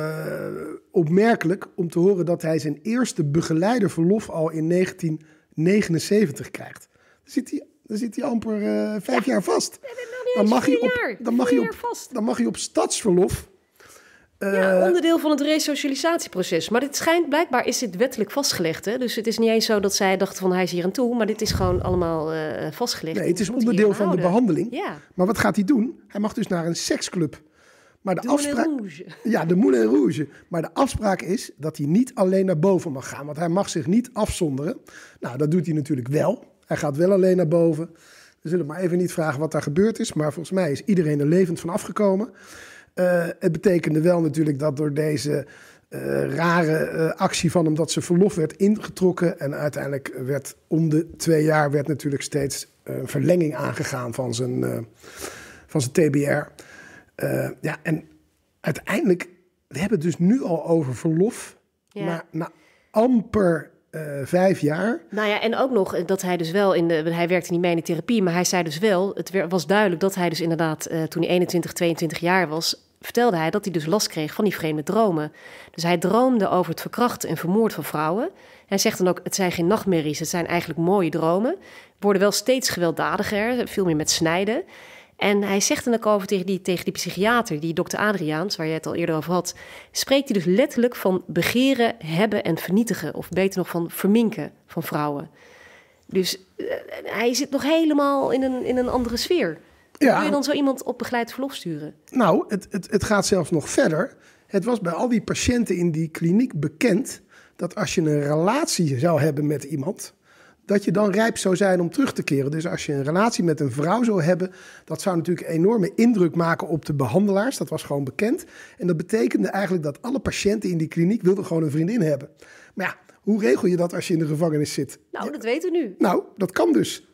opmerkelijk om te horen dat hij zijn eerste begeleiderverlof verlof al in 1979 krijgt. Dan zit hij dan zit hij amper eh, vijf jaar vast. dan, mag hij op, dan, mag hij op, stadsverlof. ja, eh, onderdeel van het resocialisatieproces. Maar dit schijnt, blijkbaar is dit wettelijk vastgelegd. Hè? Dus het is niet eens zo dat zij dachten van hij is hier aan toe. Maar dit is gewoon allemaal eh, vastgelegd. Nee, het is onderdeel van de behandeling. Ja. Maar wat gaat hij doen? Hij mag dus naar een seksclub. Maar de, de afspraak. Rouge. Ja, de Moulin Rouge. Maar de afspraak is dat hij niet alleen naar boven mag gaan. Want hij mag zich niet afzonderen. Nou, dat doet hij natuurlijk wel. Hij gaat wel alleen naar boven. We zullen maar even niet vragen wat daar gebeurd is. Maar volgens mij is iedereen er levend van afgekomen. Eh, het betekende wel natuurlijk dat door deze eh, rare eh, actie van hem dat ze verlof werd ingetrokken. En uiteindelijk werd om de twee jaar werd natuurlijk steeds een verlenging aangegaan van zijn, van zijn TBR. ja, en uiteindelijk, we hebben het dus nu al over verlof. Maar na amper eh, vijf jaar. Nou ja, en ook nog dat hij dus wel in de. Hij werkte niet mee in de therapie, maar hij zei dus wel. Het was duidelijk dat hij dus inderdaad. Eh, toen hij 21, 22 jaar was. vertelde hij dat hij dus last kreeg van die vreemde dromen. Dus hij droomde over het verkrachten en vermoord van vrouwen. Hij zegt dan ook: het zijn geen nachtmerries, het zijn eigenlijk mooie dromen. Worden wel steeds gewelddadiger, veel meer met snijden. En hij zegt dan ook over tegen die, tegen die psychiater, die dokter Adriaans, waar je het al eerder over had, spreekt hij dus letterlijk van begeren, hebben en vernietigen. Of beter nog van verminken van vrouwen. Dus eh, hij zit nog helemaal in een, in een andere sfeer. Ja. Kun je dan zo iemand op begeleid verlof sturen? Nou, het, het, het gaat zelfs nog verder. Het was bij al die patiënten in die kliniek bekend dat als je een relatie zou hebben met iemand, dat je dan rijp zou zijn om terug te keren. Dus als je een relatie met een vrouw zou hebben, dat zou natuurlijk enorme indruk maken op de behandelaars. Dat was gewoon bekend. En dat betekende eigenlijk dat alle patiënten in die kliniek wilden gewoon een vriendin hebben. Maar ja, hoe regel je dat als je in de gevangenis zit? Nou, dat weten we nu. Nou, dat kan dus.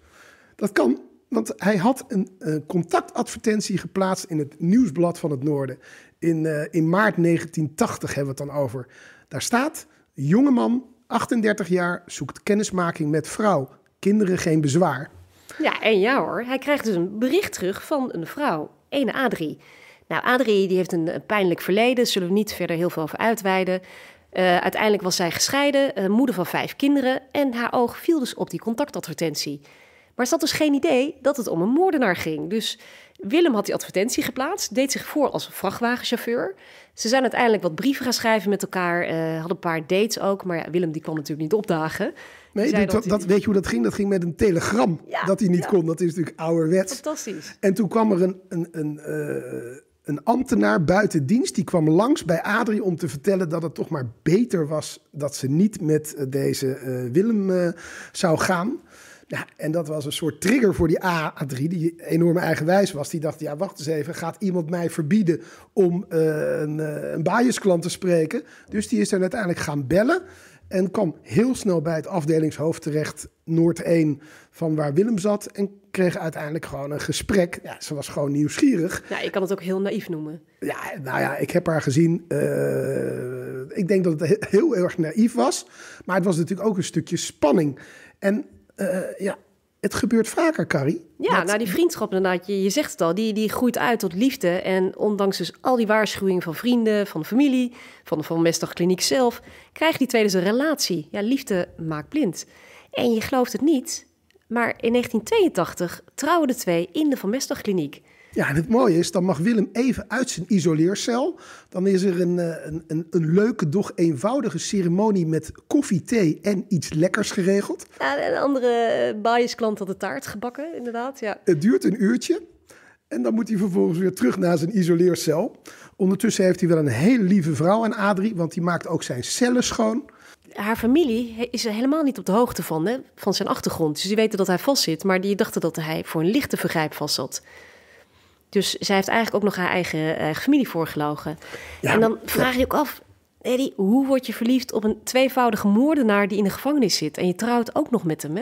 Dat kan, want hij had een, contactadvertentie geplaatst in het Nieuwsblad van het Noorden. In, eh, in maart 1980 hebben we het dan over. Daar staat, jongeman 38 jaar, zoekt kennismaking met vrouw. Kinderen geen bezwaar. Ja, en ja hoor. Hij krijgt dus een bericht terug van een vrouw, ene Adrie. Nou, Adrie die heeft een, pijnlijk verleden, zullen we niet verder heel veel over uitweiden. Eh, uiteindelijk was zij gescheiden, eh, moeder van vijf kinderen en haar oog viel dus op die contactadvertentie. Maar ze had dus geen idee dat het om een moordenaar ging. Dus Willem had die advertentie geplaatst, deed zich voor als vrachtwagenchauffeur. Ze zijn uiteindelijk wat brieven gaan schrijven met elkaar, eh, hadden een paar dates ook. Maar ja, Willem die kwam natuurlijk niet opdagen. Nee, dat, dat, weet je hoe dat ging? Dat ging met een telegram dat hij niet kon. Dat is natuurlijk ouderwets. Fantastisch. En toen kwam er een, een, een, eh, een ambtenaar buiten dienst, die kwam langs bij Adrie om te vertellen dat het toch maar beter was dat ze niet met eh, deze Willem zou gaan ja en dat was een soort trigger voor die A3, die enorme eigenwijs was. Die dacht, ja, wacht eens even, gaat iemand mij verbieden om eh, een, uh, een biasklant te spreken? Dus die is dan uiteindelijk gaan bellen. En kwam heel snel bij het afdelingshoofd terecht, Noord 1, van waar Willem zat. En kreeg uiteindelijk gewoon een gesprek. Ja, ze was gewoon nieuwsgierig. Ja, ik kan het ook heel naïef noemen. Ja, nou ja, ik heb haar gezien. Eh, ik denk dat het heel erg naïef was. Maar het was natuurlijk ook een stukje spanning. En eh, eh, ja, het gebeurt vaker, Carrie. Ja, dat... nou die vriendschap inderdaad, je, je zegt het al, die, die groeit uit tot liefde. En ondanks dus al die waarschuwingen van vrienden, van familie, van de Van kliniek zelf... krijgt die twee dus een relatie. Ja, liefde maakt blind. En je gelooft het niet, maar in 1982 trouwen de twee in de Van Mestdagkliniek. Ja, en het mooie is, dan mag Willem even uit zijn isoleercel. Dan is er een, eh, een, een, een leuke, doch eenvoudige ceremonie met koffie, thee en iets lekkers geregeld. Ja, een andere eh, klant had de taart gebakken, inderdaad. Ja. Het duurt een uurtje. En dan moet hij vervolgens weer terug naar zijn isoleercel. Ondertussen heeft hij wel een hele lieve vrouw aan Adrie, want die maakt ook zijn cellen schoon. Haar familie is er helemaal niet op de hoogte van, hè, van zijn achtergrond. Dus die weten dat hij vast zit, maar die dachten dat hij voor een lichte vergrijp vast zat. Dus zij heeft eigenlijk ook nog haar eigen eh, familie voorgelogen. en dan vraag je ook af, Eddie, hoe word je verliefd op een tweevoudige moordenaar die in de gevangenis zit? En je trouwt ook nog met hem,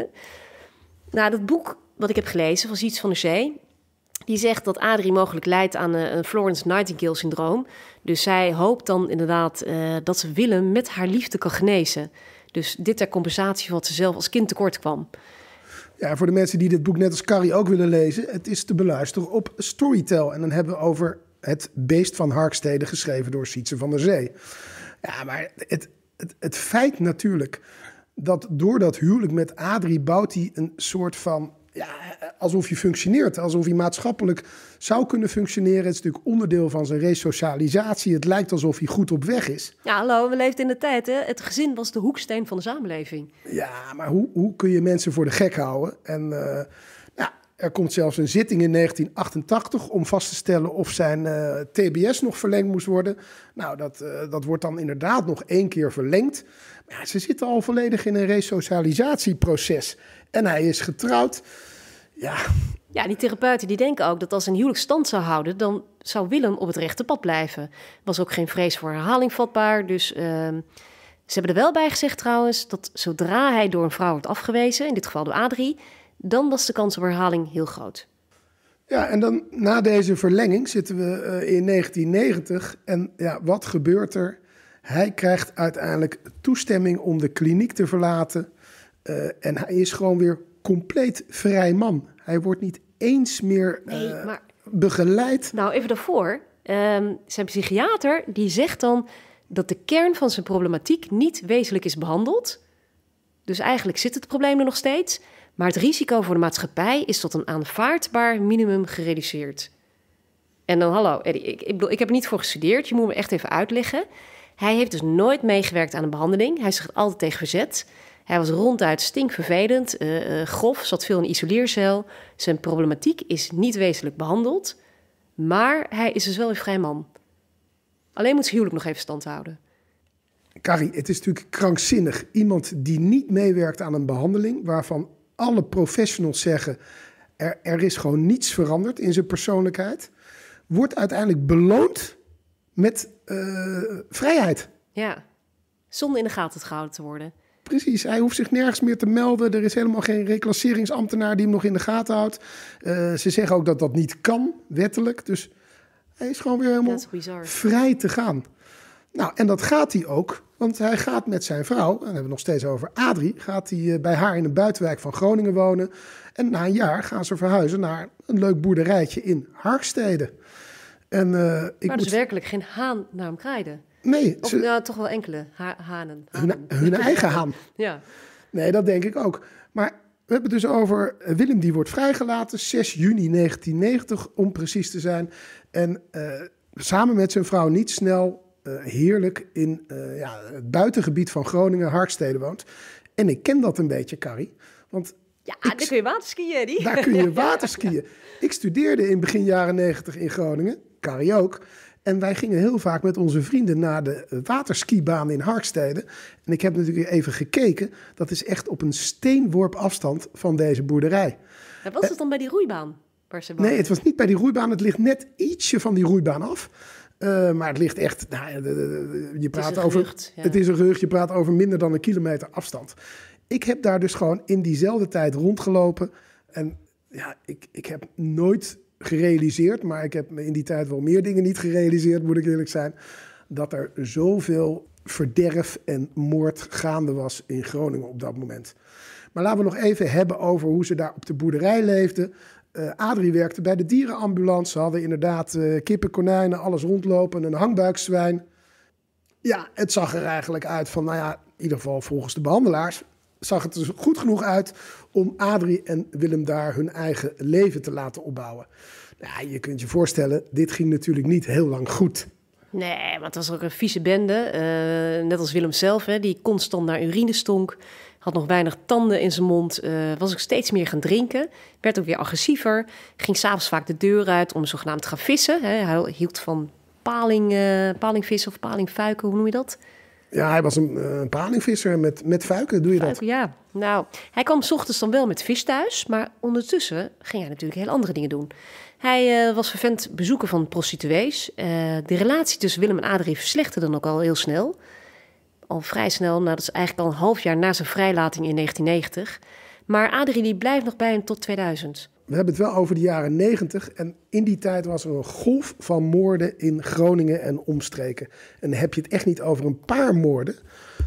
Nou, dat boek wat ik heb gelezen was iets van de Zee... die zegt dat Adrie mogelijk leidt aan eh, een Florence Nightingale-syndroom. Dus zij hoopt dan inderdaad eh, dat ze Willem met haar liefde kan genezen. Dus dit ter compensatie van wat ze zelf als kind tekort kwam. Ja, voor de mensen die dit boek net als Carrie ook willen lezen, het is te beluisteren op Storytel. En dan hebben we over het Beest van Harkstede, geschreven door Sietse van der Zee. Ja, maar het, het, het feit natuurlijk dat door dat huwelijk met Adrie bouwt hij een soort van ja, alsof je functioneert, alsof hij maatschappelijk zou kunnen functioneren. Het is natuurlijk onderdeel van zijn resocialisatie. Het lijkt alsof hij goed op weg is. Ja, hallo, we leefden in de tijd. Hè? Het gezin was de hoeksteen van de samenleving. Ja, maar hoe, hoe kun je mensen voor de gek houden? En eh, ja, er komt zelfs een zitting in 1988 om vast te stellen of zijn eh, TBS nog verlengd moest worden. Nou, dat, eh, dat wordt dan inderdaad nog één keer verlengd. ze zitten al volledig in een resocialisatieproces. En hij is getrouwd. Ja. Ja, die therapeuten die denken ook dat als een huwelijk stand zou houden, dan zou Willem op het rechte pad blijven. Was ook geen vrees voor herhaling vatbaar. Dus ehm, ze hebben er wel bij gezegd trouwens dat zodra hij door een vrouw wordt afgewezen, in dit geval door Adrie, dan was de kans op herhaling heel groot. Ja, en dan na deze verlenging zitten we eh, in 1990. En ja, wat gebeurt er? Hij krijgt uiteindelijk toestemming om de kliniek te verlaten. Eh, en hij is gewoon weer compleet vrij man. Hij wordt niet eens meer nee, eh, maar... begeleid. Nou, even daarvoor. Ehm, zijn psychiater die zegt dan dat de kern van zijn problematiek niet wezenlijk is behandeld. Dus eigenlijk zit het probleem er nog steeds. Maar het risico voor de maatschappij is tot een aanvaardbaar minimum gereduceerd. En dan, hallo, Eddie, ik, ik, bedoel, ik heb er niet voor gestudeerd. Je moet me echt even uitleggen. Hij heeft dus nooit meegewerkt aan een behandeling. Hij is altijd tegen verzet. Hij was ronduit stinkvervelend, eh, eh, grof, zat veel in een isoleercel. Zijn problematiek is niet wezenlijk behandeld. Maar hij is dus wel een vrij man. Alleen moet zijn huwelijk nog even stand houden. Carrie, het is natuurlijk krankzinnig. Iemand die niet meewerkt aan een behandeling... waarvan alle professionals zeggen... er, is gewoon niets veranderd in zijn persoonlijkheid... wordt uiteindelijk beloond met eh, vrijheid. Ja, zonder in de gaten gehouden te worden. Precies, hij hoeft zich nergens meer te melden. Er is helemaal geen reclasseringsambtenaar die hem nog in de gaten houdt. Eh, ze zeggen ook dat dat niet kan, wettelijk. Dus hij is gewoon weer helemaal vrij te gaan. Nou, en dat gaat hij ook, want hij gaat met zijn vrouw, en dan hebben we nog steeds over Adrie, gaat hij eh, bij haar in een buitenwijk van Groningen wonen. En na een jaar gaan ze verhuizen naar een leuk boerderijtje in Harkstede. En, eh, ik maar dus werkelijk geen haan naar hem krijgen. Nee. Nou, toch wel enkele hanen. Hun, eigen <laughs> haan. ja. Nee, dat denk ik ook. Maar we hebben het dus over eh, Willem, die wordt vrijgelaten, 6 juni 1990 om precies te zijn. En eh, samen met zijn vrouw niet snel eh, heerlijk in ja, het buitengebied van Groningen, Harkstede woont. En ik ken dat een beetje, Carrie. Want ja, daar kun je <laughs> waterskiën, die. Daar kun je waterskiën. Ik studeerde in begin jaren 90 in Groningen, Carrie ook. En wij gingen heel vaak met onze vrienden naar de waterskibaan in Harkstede. En ik heb natuurlijk even gekeken. Dat is echt op een steenworp afstand van deze boerderij. Maar was het dan bij die roeibaan? Nee, het was niet bij die roeibaan. Het ligt net ietsje van die roeibaan af. Eh, maar het ligt echt, nou, je praat het over. Gerucht, Het is een gerucht, je praat over minder dan een kilometer afstand. Ik heb daar dus gewoon in diezelfde tijd rondgelopen. En ja, ik, ik heb nooit gerealiseerd, maar ik heb me in die tijd wel meer dingen niet gerealiseerd, moet ik eerlijk zijn. Dat er zoveel verderf en moord gaande was in Groningen op dat moment. Maar laten we nog even hebben over hoe ze daar op de boerderij leefden. Uh, Adrie werkte bij de dierenambulance. Ze hadden inderdaad uh, kippen, konijnen, alles rondlopen, een hangbuikzwijn. Ja, het zag er eigenlijk uit van, nou ja, in ieder geval volgens de behandelaars, zag het er dus goed genoeg uit om Adrie en Willem daar hun eigen leven te laten opbouwen. Nou, je kunt je voorstellen, dit ging natuurlijk niet heel lang goed. Nee, want het was ook een vieze bende. Eh, net als Willem zelf, hè, die constant naar urine stonk. Had nog weinig tanden in zijn mond. Eh, was ook steeds meer gaan drinken. Werd ook weer agressiever. Ging s'avonds vaak de deur uit om zogenaamd te gaan vissen. Hè. Hij hield van paling, uh, palingvissen of palingfuiken, hoe noem je dat? Ja, hij was een, eh, een palingvisser met, met vuiken, doe je dat? Ja, nou, hij kwam s ochtends dan wel met vis thuis, maar ondertussen ging hij natuurlijk heel andere dingen doen. Hij eh, was vervent bezoeken van prostituees. Eh, de relatie tussen Willem en Adrie verslechterde dan ook al heel snel. Al vrij snel, nou, dat is eigenlijk al een half jaar na zijn vrijlating in 1990. Maar Adrie die blijft nog bij hem tot 2000 we hebben het wel over de jaren 90 En in die tijd was er een golf van moorden in Groningen en omstreken. En dan heb je het echt niet over een paar moorden.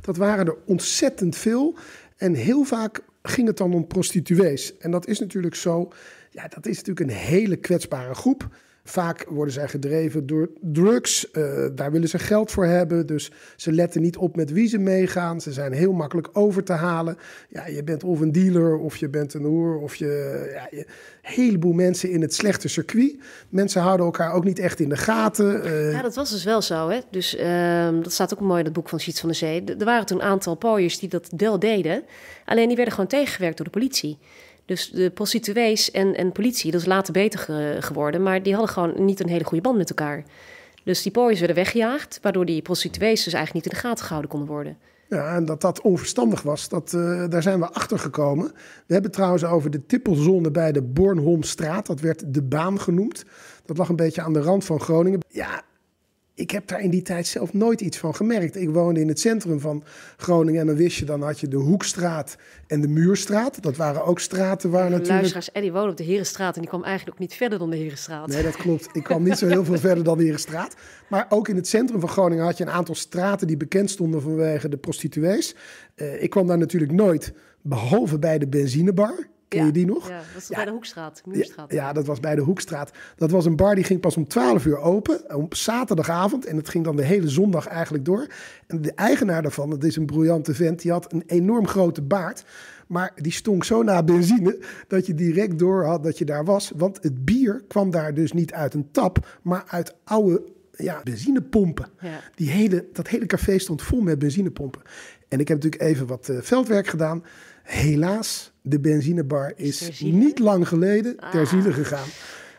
Dat waren er ontzettend veel. En heel vaak ging het dan om prostituees. En dat is natuurlijk zo. Ja, dat is natuurlijk een hele kwetsbare groep. Vaak worden zij gedreven door drugs. Eh, daar willen ze geld voor hebben. Dus ze letten niet op met wie ze meegaan. Ze zijn heel makkelijk over te halen. Ja, je bent of een dealer, of je bent een hoer, of je, ja, Een heleboel mensen in het slechte circuit. Mensen houden elkaar ook niet echt in de gaten. Eh. Ja, dat was dus wel zo. Hè? Dus ehm, dat staat ook mooi in het boek van Siets van de Zee. Er waren toen een aantal pooiers die dat wel deden. Alleen die werden gewoon tegengewerkt door de politie. Dus de prostituees en, en politie, dat is later beter geworden, maar die hadden gewoon niet een hele goede band met elkaar. Dus die pooiers werden weggejaagd, waardoor die prostituees dus eigenlijk niet in de gaten gehouden konden worden. Ja, en dat dat onverstandig was, dat, eh, daar zijn we achter gekomen. We hebben het trouwens over de tippelzone bij de Bornholmstraat. Dat werd de baan genoemd. Dat lag een beetje aan de rand van Groningen. Ja, ik heb daar in die tijd zelf nooit iets van gemerkt. Ik woonde in het centrum van Groningen en dan wist je, dan had je de Hoekstraat en de Muurstraat. Dat waren ook straten waar natuurlijk... Luisteraars, Eddie woonde op de Herenstraat en die kwam eigenlijk ook niet verder dan de Herenstraat. Nee, dat klopt. Ik kwam niet zo heel veel verder dan de Herenstraat. Maar ook in het centrum van Groningen had je een aantal straten die bekend stonden vanwege de prostituees. Eh, ik kwam daar natuurlijk nooit, behalve bij de benzinebar. Ken je die nog? Ja, dat was bij de Hoekstraat, Muurstraat. Ja, dat was bij de Hoekstraat. Dat was een bar die ging pas om 12 uur open, eh, op zaterdagavond. En het ging dan de hele zondag eigenlijk door. En de eigenaar daarvan, dat is een briljante vent, die had een enorm grote baard. Maar die stonk zo naar benzine dat je direct door had dat je daar was. Want het bier kwam daar dus niet uit een tap, maar uit oude ja, benzinepompen. Ja. Die hele, dat hele café stond vol met benzinepompen. En ik heb natuurlijk even wat eh, veldwerk gedaan. Helaas, de benzinebar is niet lang geleden ter ah. ziele gegaan.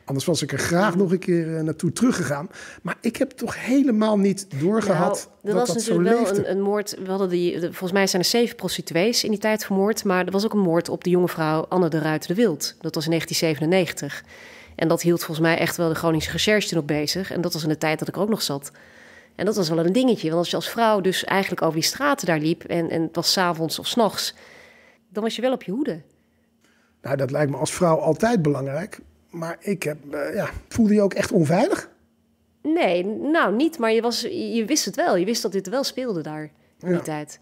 Anders was ik er graag nog een keer eh, naartoe teruggegaan. Maar ik heb toch helemaal niet doorgehad. Nou, er was dat natuurlijk zo wel een, een, moord. hadden die, volgens mij zijn er zeven prostituees in die tijd vermoord. Maar er was ook een moord op de jonge vrouw Anne de Ruiter de Wild. Dat was in 1997. En dat hield volgens mij echt wel de Groningse recherche op bezig. En dat was in de tijd dat ik ook nog zat. En dat was wel een dingetje. Want als je als vrouw dus eigenlijk over die straten daar liep. en, en het was s'avonds of s'nachts. nachts dan was je wel op je hoede. Nou, dat lijkt me als vrouw altijd belangrijk. Maar ik heb, eh, ja, voelde je ook echt onveilig? Nee, nou niet, maar je, was, je wist het wel. Je wist dat dit wel speelde daar in die tijd.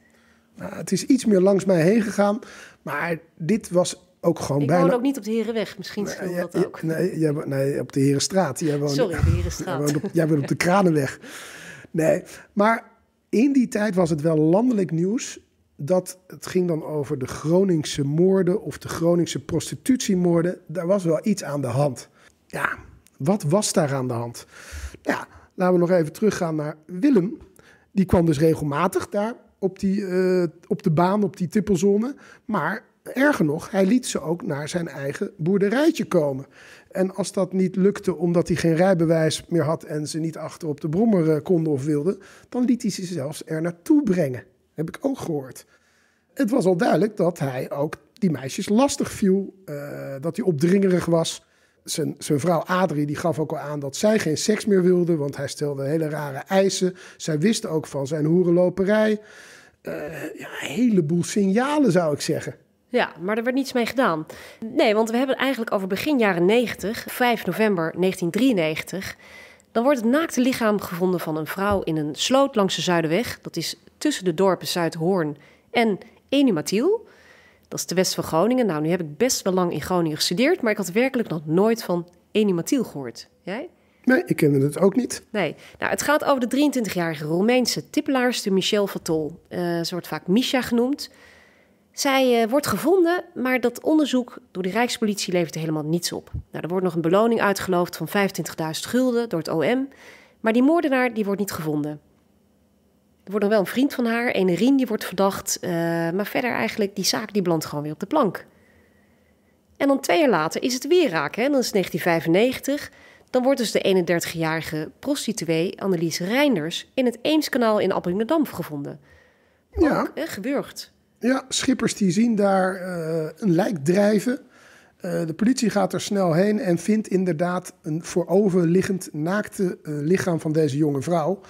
Nou, het is iets meer langs mij heen gegaan, maar dit was ook gewoon ik bijna... Ik woon ook niet op de Herenweg, misschien nee, dat ook. Nee, jij, nee, op de Herenstraat. woont, Sorry, de Herenstraat. jij, woont jij woont op de Kranenweg. Nee, maar in die tijd was het wel landelijk nieuws dat het ging dan over de Groningse moorden of de Groningse prostitutiemoorden. Daar was wel iets aan de hand. Ja, wat was daar aan de hand? Ja, laten we nog even teruggaan naar Willem. Die kwam dus regelmatig daar op, die, eh, op de baan, op die tippelzone. Maar erger nog, hij liet ze ook naar zijn eigen boerderijtje komen. En als dat niet lukte omdat hij geen rijbewijs meer had en ze niet achter op de brommer eh, konden of wilden, dan liet hij ze zelfs er naartoe brengen. Heb ik ook gehoord. Het was al duidelijk dat hij ook die meisjes lastig viel. Eh, dat hij opdringerig was. Zijn, zijn vrouw Adrie die gaf ook al aan dat zij geen seks meer wilde. Want hij stelde hele rare eisen. Zij wist ook van zijn hoerenloperij. Eh, ja, een heleboel signalen zou ik zeggen. Ja, maar er werd niets mee gedaan. Nee, want we hebben het eigenlijk over begin jaren 90, 5 november 1993. Dan wordt het naakte lichaam gevonden van een vrouw in een sloot langs de Zuiderweg. Dat is tussen de dorpen Zuidhoorn en Enimatiel. Dat is te west van Groningen. Nou, nu heb ik best wel lang in Groningen gestudeerd, maar ik had werkelijk nog nooit van Enimatiel gehoord. Jij? Nee, ik kende het ook niet. Nee. Nou, het gaat over de 23-jarige Roemeense tippelaarster Michelle Vatol. Uh, eh, ze wordt vaak Misha genoemd. Zij eh, wordt gevonden, maar dat onderzoek door de Rijkspolitie levert helemaal niets op. Nou, er wordt nog een beloning uitgeloofd van 25.000 gulden door het OM. Maar die moordenaar die wordt niet gevonden. Er wordt nog wel een vriend van haar, een Rien die wordt verdacht. Eh, maar verder eigenlijk, die zaak die belandt gewoon weer op de plank. En dan twee jaar later is het weer raak. Hè? Dan is 1995. Dan wordt dus de 31-jarige prostituee Annelies Reinders... in het Eemskanaal in Appingedam gevonden. Ja. hè, gebeurd. Ja, schippers die zien daar eh, een lijk drijven. Eh, de politie gaat er snel heen en vindt inderdaad... een vooroverliggend naakte lichaam van deze jonge vrouw...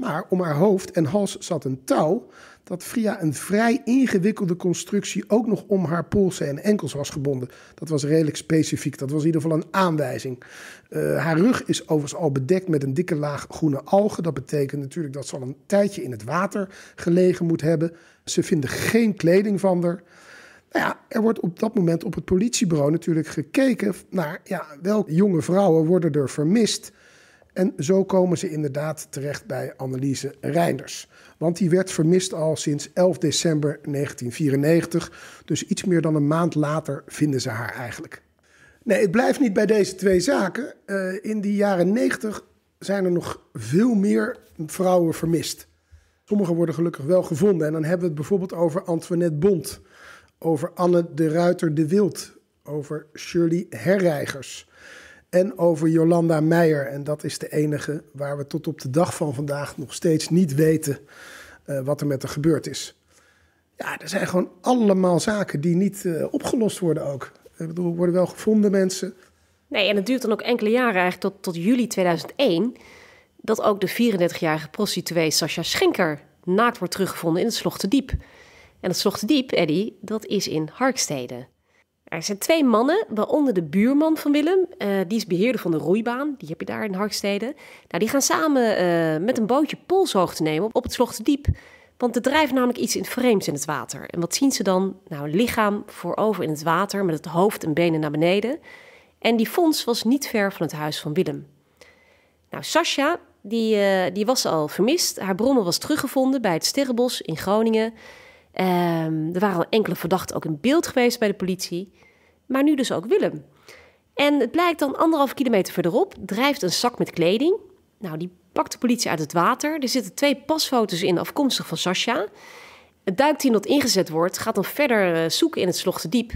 Maar om haar hoofd en hals zat een touw dat via een vrij ingewikkelde constructie ook nog om haar polsen en enkels was gebonden. Dat was redelijk specifiek, dat was in ieder geval een aanwijzing. Eh, haar rug is overigens al bedekt met een dikke laag groene algen. Dat betekent natuurlijk dat ze al een tijdje in het water gelegen moet hebben. Ze vinden geen kleding van haar. Nou ja, er wordt op dat moment op het politiebureau natuurlijk gekeken naar ja, welke jonge vrouwen worden er vermist. En zo komen ze inderdaad terecht bij Anneliese Reinders. Want die werd vermist al sinds 11 december 1994. Dus iets meer dan een maand later vinden ze haar eigenlijk. Nee, het blijft niet bij deze twee zaken. Eh, in de jaren 90 zijn er nog veel meer vrouwen vermist. Sommige worden gelukkig wel gevonden. En dan hebben we het bijvoorbeeld over Antoinette Bond, over Anne de Ruiter de Wild, over Shirley Herreigers, en over Jolanda Meijer. En dat is de enige waar we tot op de dag van vandaag nog steeds niet weten eh, wat er met haar gebeurd is. Ja, er zijn gewoon allemaal zaken die niet eh, opgelost worden ook. Ik bedoel, worden wel gevonden mensen. Nee, en het duurt dan ook enkele jaren eigenlijk tot, tot juli 2001... dat ook de 34-jarige prostituee Sascha Schenker naakt wordt teruggevonden in het Slochtendiep. En het Slochtendiep, Eddy, dat is in Harkstede. Er zijn twee mannen, waaronder de buurman van Willem. Eh, die is beheerder van de roeibaan. Die heb je daar in Harkstede. Nou, die gaan samen eh, met een bootje polshoogte nemen op het Slochterdiep. Want er drijft namelijk iets in het vreemds in het water. En wat zien ze dan? Nou, een lichaam voorover in het water met het hoofd en benen naar beneden. En die fonds was niet ver van het huis van Willem. Nou, Sascha, die, eh, die was al vermist. Haar bronnen was teruggevonden bij het Sterrenbos in Groningen. Ehm, er waren al enkele verdachten ook in beeld geweest bij de politie, maar nu dus ook Willem. En het blijkt dan anderhalf kilometer verderop drijft een zak met kleding. Nou, die pakt de politie uit het water. Er zitten twee pasfoto's in afkomstig van Sascha. Het duikteam dat ingezet wordt gaat dan verder eh, zoeken in het Slochte Diep.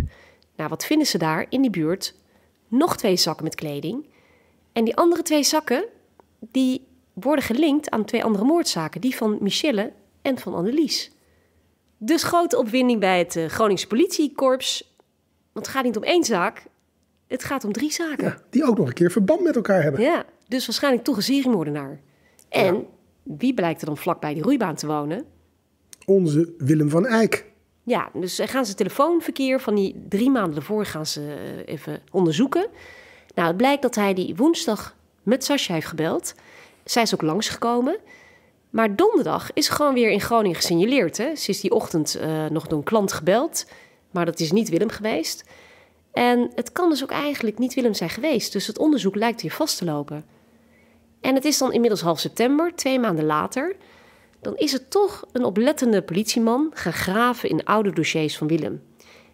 Nou, wat vinden ze daar in die buurt? Nog twee zakken met kleding. En die andere twee zakken, die worden gelinkt aan twee andere moordzaken. Die van Michelle en van Annelies. Dus grote opwinding bij het eh, Groningse politiekorps. Want het gaat niet om één zaak, het gaat om drie zaken. die ook nog een keer verband met elkaar hebben. Ja, dus waarschijnlijk toch een seriemoordenaar. En wie blijkt er dan vlakbij die roeibaan te wonen? Onze Willem van Eyck. Ja, dus gaan ze telefoonverkeer van die drie maanden ervoor gaan ze eh, even onderzoeken. Nou, het blijkt dat hij die woensdag met Sasje heeft gebeld. Zij is ook langsgekomen. Maar donderdag is gewoon weer in Groningen gesignaleerd. Hè? Ze is die ochtend eh, nog door een klant gebeld, maar dat is niet Willem geweest. En het kan dus ook eigenlijk niet Willem zijn geweest. Dus het onderzoek lijkt hier vast te lopen. En het is dan inmiddels half september, twee maanden later. Dan is er toch een oplettende politieman gaan graven in oude dossiers van Willem.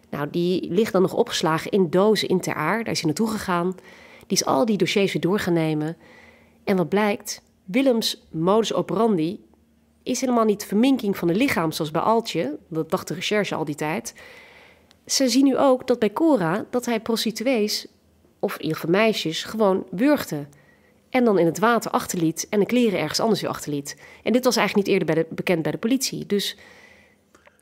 Nou, die ligt dan nog opgeslagen in dozen in Ter Aar. Daar is hij naartoe gegaan. Die is al die dossiers weer door gaan nemen. En wat blijkt? Willems modus operandi is helemaal niet verminking van de lichaam zoals bij Altje. Dat dacht de recherche al die tijd. Ze zien nu ook dat bij Cora dat hij prostituees, of in ieder geval meisjes, gewoon burgde En dan in het water achterliet en de kleren ergens anders weer achterliet. En dit was eigenlijk niet eerder bekend bij de politie. Dus...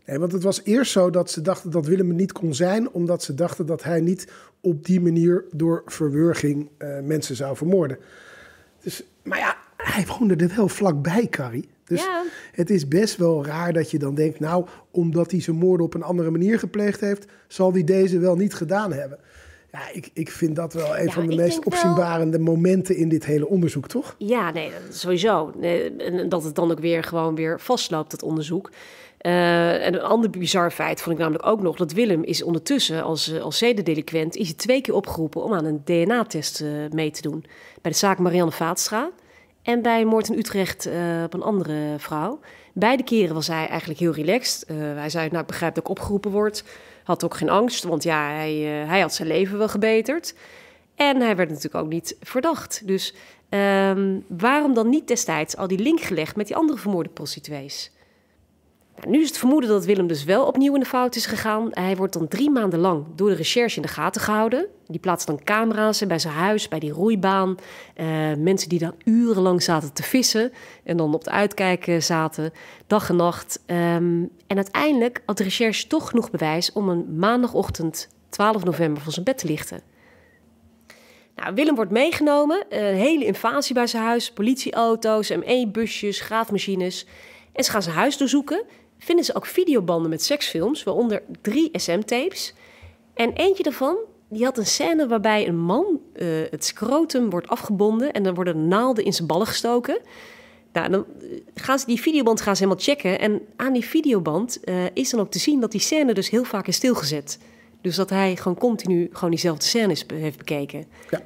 Nee, want het was eerst zo dat ze dachten dat Willem niet kon zijn, omdat ze dachten dat hij niet op die manier door verwurging eh, mensen zou vermoorden. Dus, maar ja, hij woonde er wel vlakbij, Carrie. Dus het is best wel raar dat je dan denkt, nou, omdat hij zijn moorden op een andere manier gepleegd heeft, zal hij deze wel niet gedaan hebben. Ja, ik, ik vind dat wel een van de meest opzienbarende momenten in dit hele onderzoek, toch? Ja, nee, sowieso. en dat het dan ook weer gewoon weer vastloopt, dat onderzoek. Eh, en een ander bizar feit vond ik namelijk ook nog... dat Willem is ondertussen als, eh, als zedendeliquent is hij twee keer opgeroepen om aan een DNA-test eh, mee te doen... bij de zaak Marianne Vaatstra... En bij moord in Utrecht eh, op een andere vrouw. Beide keren was hij eigenlijk heel relaxed. Uh, hij zei, nou ik begrijp dat ik opgeroepen word. Had ook geen angst, want ja, hij, eh, hij had zijn leven wel gebeterd. En hij werd natuurlijk ook niet verdacht. Dus ehm, waarom dan niet destijds al die link gelegd met die andere vermoorde prostituees? Nou, nu is het vermoeden dat Willem dus wel opnieuw in de fout is gegaan. Hij wordt dan drie maanden lang door de recherche in de gaten gehouden. Die plaatst dan camera's bij zijn huis, bij die roeibaan. Eh, mensen die daar urenlang zaten te vissen en dan op het uitkijken zaten, dag en nacht. Ehm, en uiteindelijk had de recherche toch genoeg bewijs om een maandagochtend 12 november van zijn bed te lichten. Nou, Willem wordt meegenomen, een eh, hele invasie bij zijn huis, politieauto's, ME-busjes, graafmachines. En ze gaan zijn huis doorzoeken vinden ze ook videobanden met seksfilms, waaronder drie SM-tapes. En eentje daarvan die had een scène waarbij een man eh, het scrotum wordt afgebonden en dan worden naalden in zijn ballen gestoken. Nou, dan eh, gaan ze die videoband gaan ze helemaal checken. En aan die videoband eh, is dan ook te zien dat die scène dus heel vaak is stilgezet. Dus dat hij gewoon continu gewoon diezelfde is heeft bekeken. Ja.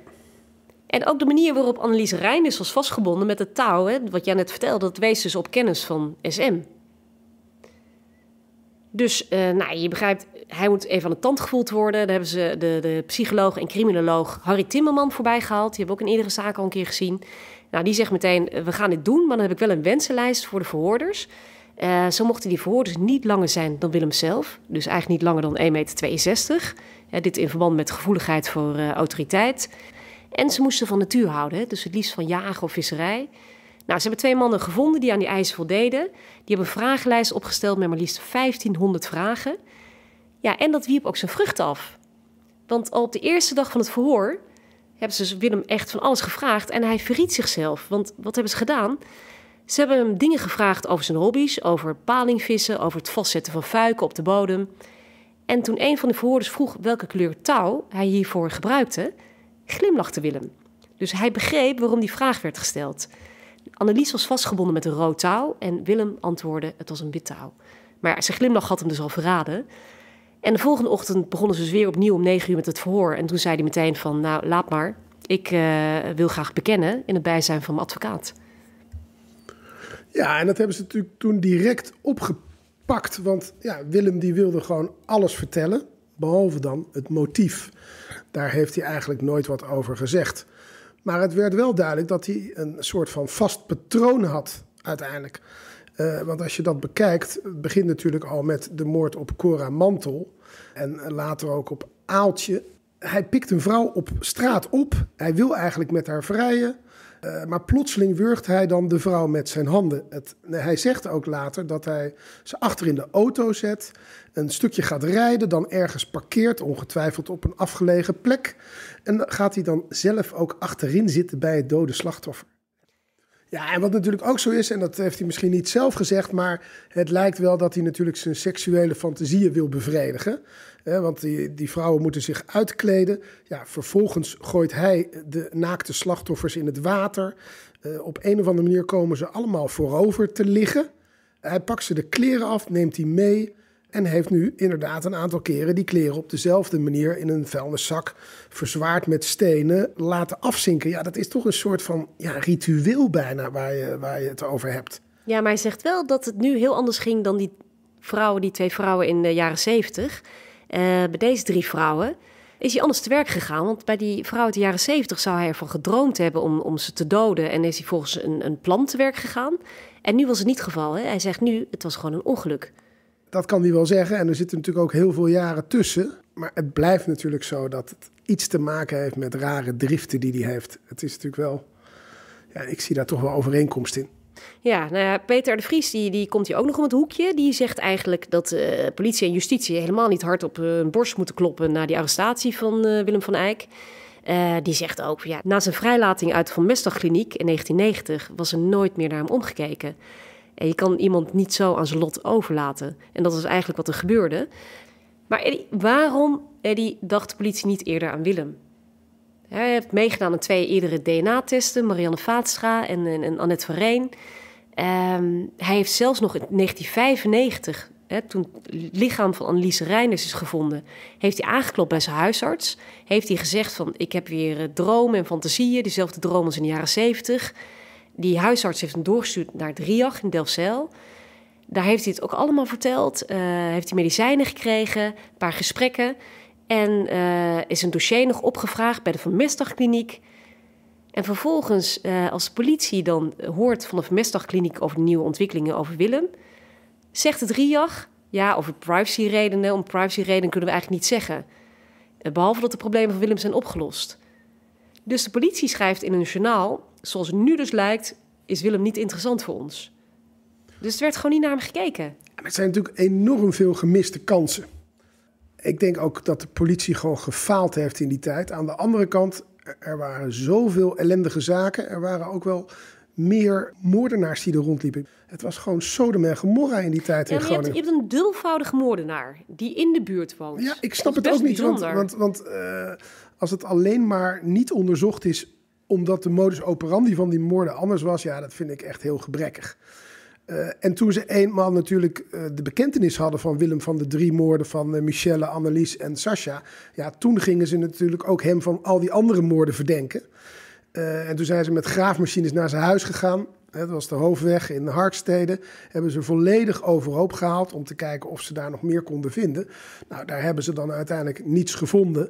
En ook de manier waarop Annelies is was vastgebonden met het touw, hè, wat jij net vertelde, dat wees dus op kennis van SM. Dus eh, nou, je begrijpt, hij moet even aan de tand gevoeld worden. Daar hebben ze de, de psycholoog en criminoloog Harry Timmerman voorbij gehaald. Die hebben we ook in eerdere zaken al een keer gezien. Nou, die zegt meteen, eh, we gaan dit doen, maar dan heb ik wel een wensenlijst voor de verhoorders. Eh, zo mochten die verhoorders niet langer zijn dan Willem zelf. Dus eigenlijk niet langer dan 1,62 meter. dit in verband met gevoeligheid voor autoriteit. En ze moesten van natuur houden, dus het liefst van jagen of visserij. Nou, ze hebben twee mannen gevonden die aan die eisen voldeden. Die hebben een vragenlijst opgesteld met maar liefst 1500 vragen. Ja, en dat wierp ook zijn vruchten af. Want al op de eerste dag van het verhoor hebben ze Willem echt van alles gevraagd en hij verriet zichzelf. Want wat hebben ze gedaan? Ze hebben hem dingen gevraagd over zijn hobby's, over palingvissen, over het vastzetten van fuiken op de bodem. En toen een van de verhoorders vroeg welke kleur touw hij hiervoor gebruikte, glimlachte Willem. Dus hij begreep waarom die vraag werd gesteld. Annelies was vastgebonden met een rood touw en Willem antwoordde: het was een wit touw. Maar zijn glimlach had hem dus al verraden. En de volgende ochtend begonnen ze dus weer opnieuw om negen uur met het verhoor. En toen zei hij meteen van, nou, laat maar. Ik eh, wil graag bekennen in het bijzijn van mijn advocaat. Ja, en dat hebben ze natuurlijk toen direct opgepakt. Want ja, Willem die wilde gewoon alles vertellen, behalve dan het motief. Daar heeft hij eigenlijk nooit wat over gezegd. Maar het werd wel duidelijk dat hij een soort van vast patroon had uiteindelijk. Eh, want als je dat bekijkt, het begint natuurlijk al met de moord op Cora Mantel. En later ook op Aaltje. Hij pikt een vrouw op straat op. Hij wil eigenlijk met haar vrijen. Eh, maar plotseling wurgt hij dan de vrouw met zijn handen. Het, hij zegt ook later dat hij ze achter in de auto zet, een stukje gaat rijden, dan ergens parkeert, ongetwijfeld op een afgelegen plek. En gaat hij dan zelf ook achterin zitten bij het dode slachtoffer. Ja, en wat natuurlijk ook zo is, en dat heeft hij misschien niet zelf gezegd, maar het lijkt wel dat hij natuurlijk zijn seksuele fantasieën wil bevredigen. want die, die vrouwen moeten zich uitkleden. Ja, vervolgens gooit hij de naakte slachtoffers in het water. Eh, op een of andere manier komen ze allemaal voorover te liggen. Hij pakt ze de kleren af, neemt die mee. En heeft nu inderdaad een aantal keren die kleren op dezelfde manier in een vuilniszak verzwaard met stenen laten afzinken. Ja, dat is toch een soort van ja, ritueel bijna waar je, waar je het over hebt. Ja, maar hij zegt wel dat het nu heel anders ging dan die vrouwen, die twee vrouwen in de jaren zeventig. Eh, bij deze drie vrouwen is hij anders te werk gegaan. Want bij die vrouw uit de jaren zeventig zou hij ervan gedroomd hebben om, om ze te doden. En is hij volgens een, een plan te werk gegaan. En nu was het niet geval. Hij zegt nu, het was gewoon een ongeluk. Dat kan hij wel zeggen. En er zitten natuurlijk ook heel veel jaren tussen. Maar het blijft natuurlijk zo dat het iets te maken heeft met rare driften die hij heeft. Het is natuurlijk wel. Ja, ik zie daar toch wel overeenkomst in. Ja, nou ja, Peter de Vries die, die komt hier ook nog om het hoekje. Die zegt eigenlijk dat eh, politie en justitie helemaal niet hard op hun borst moeten kloppen na die arrestatie van eh, Willem van Eyck. Eh, die zegt ook, ja, na zijn vrijlating uit de Van Mestagkliniek in 1990 was er nooit meer naar hem omgekeken. En je kan iemand niet zo aan zijn lot overlaten. En dat is eigenlijk wat er gebeurde. Maar Eddie, waarom, Eddie, dacht de politie niet eerder aan Willem? Hij heeft meegedaan aan twee eerdere DNA-testen, Marianne Vaatstra en, en, Annette van ehm, hij heeft zelfs nog in 1995, hè, toen het lichaam van Annelies Reinders is gevonden, heeft hij aangeklopt bij zijn huisarts. Heeft hij gezegd van, ik heb weer eh, dromen en fantasieën, dezelfde dromen als in de jaren 70 die huisarts heeft hem doorgestuurd naar het RIAG in Delfzijl. Daar heeft hij het ook allemaal verteld. Eh, heeft hij medicijnen gekregen, een paar gesprekken. En eh, is een dossier nog opgevraagd bij de Van En vervolgens, eh, als de politie dan hoort van de Van over nieuwe ontwikkelingen over Willem, zegt het RIAG, ja, over privacyredenen, om privacyredenen kunnen we eigenlijk niet zeggen. Behalve dat de problemen van Willem zijn opgelost. Dus de politie schrijft in een journaal, zoals nu dus lijkt, is Willem niet interessant voor ons. Dus er werd gewoon niet naar hem gekeken. het zijn natuurlijk enorm veel gemiste kansen. Ik denk ook dat de politie gewoon gefaald heeft in die tijd. Aan de andere kant, er waren zoveel ellendige zaken. Er waren ook wel meer moordenaars die er rondliepen. Het was gewoon Sodom en Gomorra in die tijd ja, in Groningen. Je hebt, een dubbelvoudig moordenaar die in de buurt woont. Ja, ik snap het ook niet. Want, want, eh, als het alleen maar niet onderzocht is omdat de modus operandi van die moorden anders was, ja, dat vind ik echt heel gebrekkig. Eh, en toen ze eenmaal natuurlijk eh, de bekentenis hadden van Willem van de drie moorden van Michelle, Annelies en Sascha. Ja, toen gingen ze natuurlijk ook hem van al die andere moorden verdenken. en toen zijn ze met graafmachines naar zijn huis gegaan dat was de hoofdweg in de Harkstede, hebben ze volledig overhoop gehaald om te kijken of ze daar nog meer konden vinden. Nou, daar hebben ze dan uiteindelijk niets gevonden.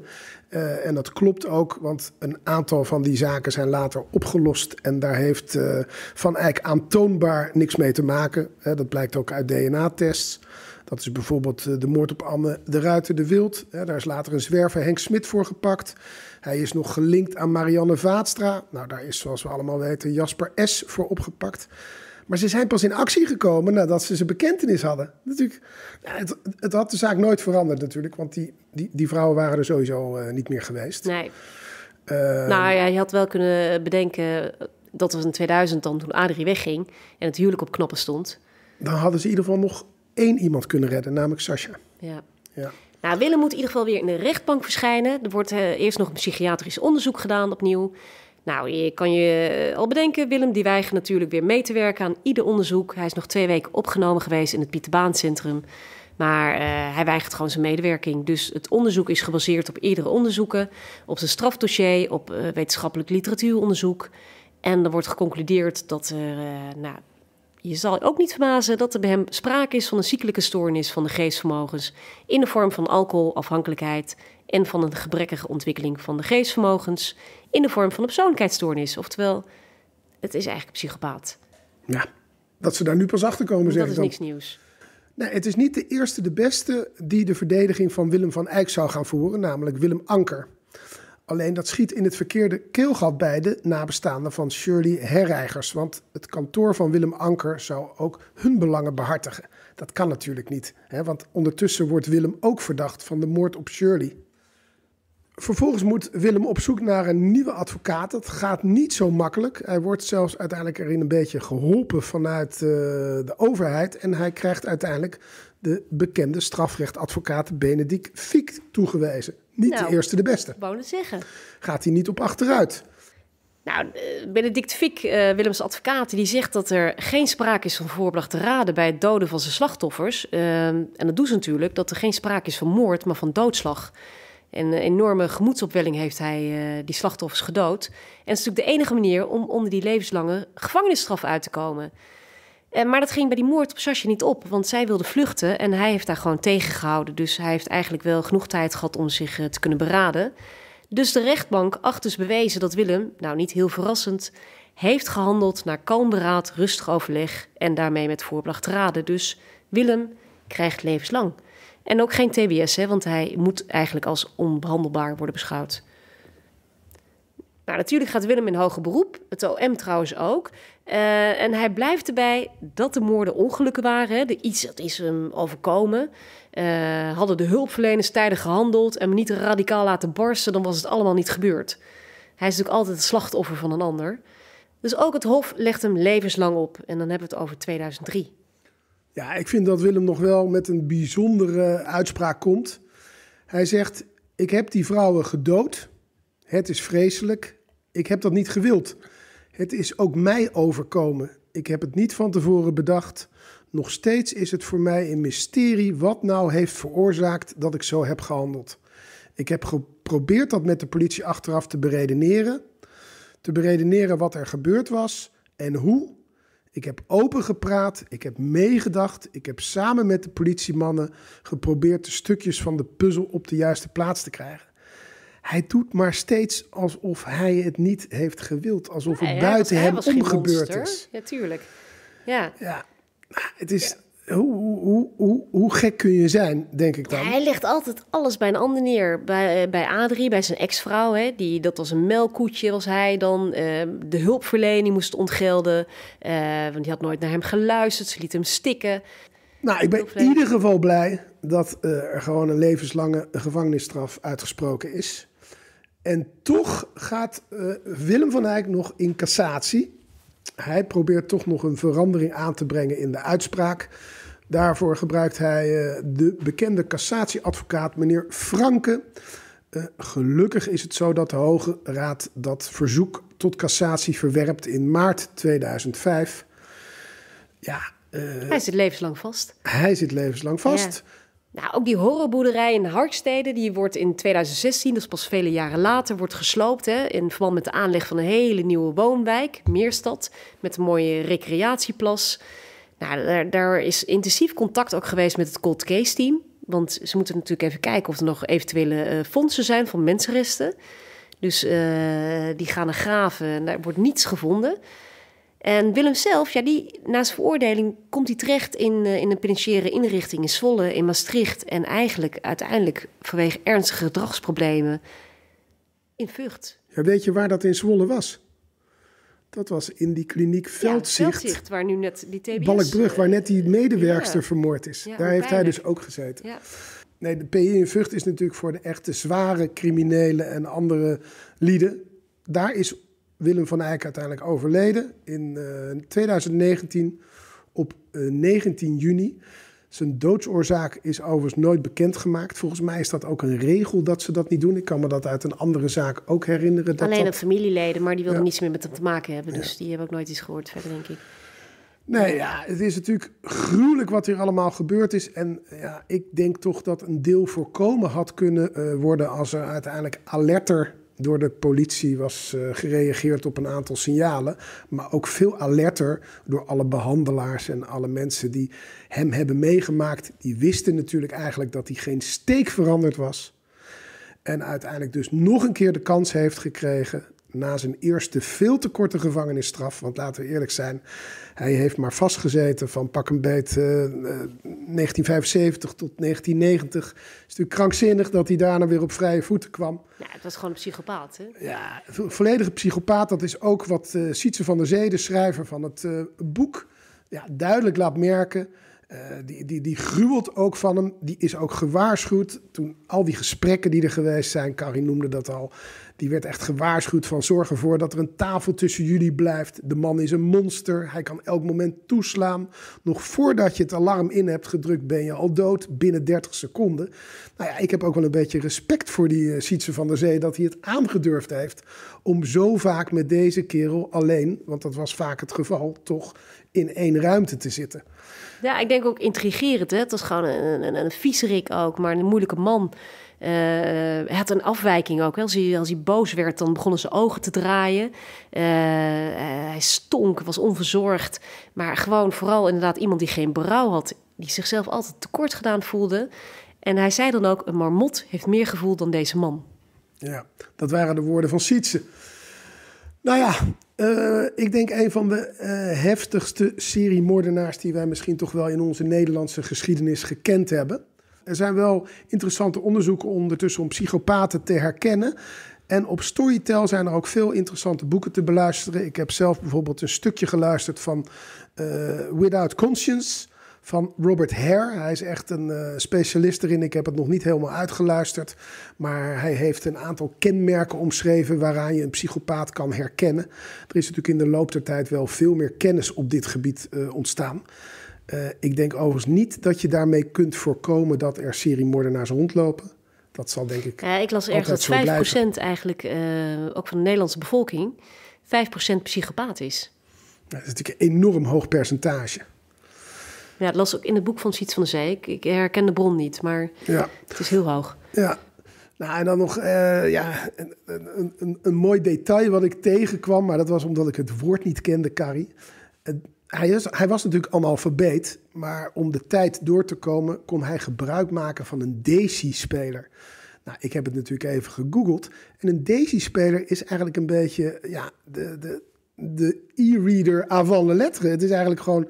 Eh, en dat klopt ook, want een aantal van die zaken zijn later opgelost. En daar heeft eh, Van Eyck aantoonbaar niks mee te maken. dat blijkt ook uit DNA-tests. Dat is bijvoorbeeld eh, de moord op Anne de Ruiter de Wild. daar is later een zwerver Henk Smit voor gepakt. Hij is nog gelinkt aan Marianne Vaatstra. Nou, daar is zoals we allemaal weten Jasper S. voor opgepakt. Maar ze zijn pas in actie gekomen nadat ze ze bekentenis hadden. Natuurlijk, het, het had de zaak nooit veranderd natuurlijk, want die, die, die vrouwen waren er sowieso eh, niet meer geweest. Nee. Ehm, nou ja, je had wel kunnen bedenken, eh, dat was in 2000 dan toen Adrie wegging en het huwelijk op knoppen stond. Dan hadden ze in ieder geval nog één iemand kunnen redden, namelijk Sascha. Ja. ja. Nou, Willem moet in ieder geval weer in de rechtbank verschijnen. Er wordt eh, eerst nog een psychiatrisch onderzoek gedaan opnieuw. Nou, je kan je eh, al bedenken, Willem die weigert natuurlijk weer mee te werken aan ieder onderzoek. Hij is nog twee weken opgenomen geweest in het Pieterbaancentrum. Maar eh, hij weigert gewoon zijn medewerking. Dus het onderzoek is gebaseerd op eerdere onderzoeken, op zijn strafdossier, op wetenschappelijk literatuuronderzoek. En er wordt geconcludeerd dat er nou, je zal ook niet verbazen dat er bij hem sprake is van een ziekelijke stoornis van de geestvermogens in de vorm van alcoholafhankelijkheid en van een gebrekkige ontwikkeling van de geestvermogens in de vorm van een persoonlijkheidsstoornis. Oftewel, het is eigenlijk psychopaat. Ja, dat ze daar nu pas achter komen, zeg Dat is niks nieuws. Nee, het is niet de eerste, de beste die de verdediging van Willem van Eyck zou gaan voeren, namelijk Willem Anker. Alleen dat schiet in het verkeerde keelgat bij de nabestaanden van Shirley Herreigers. Want het kantoor van Willem Anker zou ook hun belangen behartigen. Dat kan natuurlijk niet, hè, want ondertussen wordt Willem ook verdacht van de moord op Shirley. Vervolgens moet Willem op zoek naar een nieuwe advocaat. Dat gaat niet zo makkelijk. Hij wordt zelfs uiteindelijk erin een beetje geholpen vanuit eh, de overheid. En hij krijgt uiteindelijk de bekende strafrechtadvocaat Benedict Fiek toegewezen. Niet de nou, eerste, de beste. Wou het zeggen. Gaat hij niet op achteruit? Nou, eh, Benedict Fick, eh, Willems advocaat, die zegt dat er geen sprake is van voorbedachte raden bij het doden van zijn slachtoffers. Ehm, en dat doet ze natuurlijk, dat er geen sprake is van moord, maar van doodslag. En een enorme gemoedsopwelling heeft hij eh, die slachtoffers gedood. En het is natuurlijk de enige manier om onder die levenslange gevangenisstraf uit te komen. Eh, maar dat ging bij die moord op Sasje niet op, want zij wilde vluchten en hij heeft haar gewoon tegengehouden. Dus hij heeft eigenlijk wel genoeg tijd gehad om zich eh, te kunnen beraden. Dus de rechtbank acht dus bewezen dat Willem, nou niet heel verrassend, heeft gehandeld naar kalm beraad, rustig overleg en daarmee met voorbedacht raden. Dus Willem krijgt levenslang. En ook geen TBS, hè, want hij moet eigenlijk als onbehandelbaar worden beschouwd. Nou, natuurlijk gaat Willem in hoger beroep, het OM trouwens ook. Eh, en hij blijft erbij dat de moorden ongelukken waren. De iets dat is hem overkomen. Eh, hadden de hulpverleners tijdig gehandeld en hem niet radicaal laten barsten, dan was het allemaal niet gebeurd. Hij is natuurlijk altijd het slachtoffer van een ander. Dus ook het Hof legt hem levenslang op. En dan hebben we het over 2003. Ja, ik vind dat Willem nog wel met een bijzondere uitspraak komt. Hij zegt: Ik heb die vrouwen gedood. Het is vreselijk. Ik heb dat niet gewild. Het is ook mij overkomen. Ik heb het niet van tevoren bedacht. Nog steeds is het voor mij een mysterie wat nou heeft veroorzaakt dat ik zo heb gehandeld. Ik heb geprobeerd dat met de politie achteraf te beredeneren. Te beredeneren wat er gebeurd was en hoe. Ik heb open gepraat, ik heb meegedacht, ik heb samen met de politiemannen geprobeerd de stukjes van de puzzel op de juiste plaats te krijgen hij doet maar steeds alsof hij het niet heeft gewild. Alsof het buiten hem omgebeurd is. Ja, tuurlijk. Ja. ja. Nou, het is... Hoe, hoe, hoe, hoe, gek kun je zijn, denk ik dan? Hij legt altijd alles bij een ander neer. Bij, eh, bij Adrie, bij zijn ex-vrouw. Hè, die, dat was een melkkoetje, was hij dan. Uh, de hulpverlening moest ontgelden. Eh, want die had nooit naar hem geluisterd. Ze liet hem stikken. Nou, ik ben in ieder geval blij dat er gewoon een levenslange gevangenisstraf uitgesproken is. En toch gaat eh, Willem van Eyck nog in cassatie. Hij probeert toch nog een verandering aan te brengen in de uitspraak. Daarvoor gebruikt hij eh, de bekende cassatieadvocaat meneer Franke. Eh, gelukkig is het zo dat de Hoge Raad dat verzoek tot cassatie verwerpt in maart 2005. Ja, hij zit levenslang vast. Hij zit levenslang vast. Ja. Nou, ook die horrorboerderij in Harkstede, die wordt in 2016, dat is pas vele jaren later, wordt gesloopt. Hè, in verband met de aanleg van een hele nieuwe woonwijk, Meerstad, met een mooie recreatieplas. Nou, daar, daar is intensief contact ook geweest met het cold case team. Want ze moeten natuurlijk even kijken of er nog eventuele uh, fondsen zijn van mensenresten. Dus eh, die gaan er graven en daar wordt niets gevonden. En Willem zelf, ja, die, na zijn veroordeling komt hij terecht in, uh, in een penitentiaire inrichting in Zwolle, in Maastricht. En eigenlijk uiteindelijk vanwege ernstige gedragsproblemen in Vught. Ja, weet je waar dat in Zwolle was? Dat was in die kliniek Veldzicht. Veldzicht, waar nu net die TBS... Balkbrug, waar net die eh, medewerkster vermoord is. Daar heeft hij dus ook gezeten. Nee, de PI in Vught is natuurlijk voor de echte zware criminelen en andere lieden. Daar is Willem van Eyck uiteindelijk overleden in 2019 eh, op 19 eh, juni. Zijn doodsoorzaak is overigens nooit bekendgemaakt. Volgens mij is dat ook een regel dat ze dat niet doen. Ik kan me dat uit een andere zaak ook herinneren. Dat Alleen dat... familieleden, maar die wilden niets meer met hem te maken hebben. Dus die hebben ook nooit iets gehoord verder, denk ik. Nee, ja, het is natuurlijk gruwelijk wat hier allemaal gebeurd is. En ja, ik denk toch dat een deel voorkomen had kunnen eh, worden als er uiteindelijk alerter door de politie was eh, gereageerd op een aantal signalen. Maar ook veel alerter door alle behandelaars en alle mensen die hem hebben meegemaakt. Die wisten natuurlijk eigenlijk dat hij geen steek veranderd was. En uiteindelijk dus nog een keer de kans heeft gekregen na zijn eerste veel te korte gevangenisstraf. Want laten we eerlijk zijn, hij heeft maar vastgezeten van pak een beet 1975 eh, eh, tot 1990. Het is natuurlijk krankzinnig dat hij daarna weer op vrije voeten kwam. Ja, het was gewoon een psychopaat, hè? Ja, volledige psychopaat. Dat is ook wat eh, Sietse van der Zee, de schrijver van het boek, ja, duidelijk laat merken... Eh, die, die, die gruwelt ook van hem. Die is ook gewaarschuwd. Toen al die gesprekken die er geweest zijn, Karin noemde dat al. Die werd echt gewaarschuwd van zorg ervoor dat er een tafel tussen jullie blijft. De man is een monster. Hij kan elk moment toeslaan. Nog voordat je het alarm in hebt gedrukt ben je al dood binnen 30 seconden. Nou ja, ik heb ook wel een beetje respect voor die eh, Sietse van der Zee dat hij het aangedurfd heeft om zo vaak met deze kerel alleen, want dat was vaak het geval, toch in één ruimte te zitten. Ja, ik denk ook intrigerend. Hè? Het was gewoon een, een, een viezerik ook, maar een moeilijke man. Uh, hij had een afwijking ook. Als hij, als hij boos werd, dan begonnen zijn ogen te draaien. Uh, hij stonk, was onverzorgd. Maar gewoon vooral inderdaad iemand die geen brouw had. Die zichzelf altijd tekort gedaan voelde. En hij zei dan ook, een marmot heeft meer gevoel dan deze man. Ja, dat waren de woorden van Sietse. Nou ja, eh, ik denk een van de eh, heftigste serie moordenaars die wij misschien toch wel in onze Nederlandse geschiedenis gekend hebben. Er zijn wel interessante onderzoeken ondertussen om psychopaten te herkennen. En op Storytel zijn er ook veel interessante boeken te beluisteren. Ik heb zelf bijvoorbeeld een stukje geluisterd van eh, Without Conscience van Robert Hare. Hij is echt een eh, specialist erin. Ik heb het nog niet helemaal uitgeluisterd. Maar hij heeft een aantal kenmerken omschreven waaraan je een psychopaat kan herkennen. Er is natuurlijk in de loop der tijd wel veel meer kennis op dit gebied eh, ontstaan. Eh, ik denk overigens niet dat je daarmee kunt voorkomen dat er seriemoordenaars rondlopen. Dat zal denk ik. Ja, ik las ergens dat 5% blijven. eigenlijk, ook van de Nederlandse bevolking, 5% psychopaat is. Dat is natuurlijk een enorm hoog percentage. Ja, dat las ook in het boek van Siets van de Zee. Ik, ik herken de bron niet, maar ja. het is heel hoog. Ja, nou, en dan nog eh, ja, een, een, een, mooi detail wat ik tegenkwam, maar dat was omdat ik het woord niet kende, Carrie. hij, is, hij was natuurlijk analfabeet, maar om de tijd door te komen kon hij gebruik maken van een Daisy-speler. Nou, ik heb het natuurlijk even gegoogeld. En een Daisy-speler is eigenlijk een beetje ja, de, de, de e-reader avant la lettre. Het is eigenlijk gewoon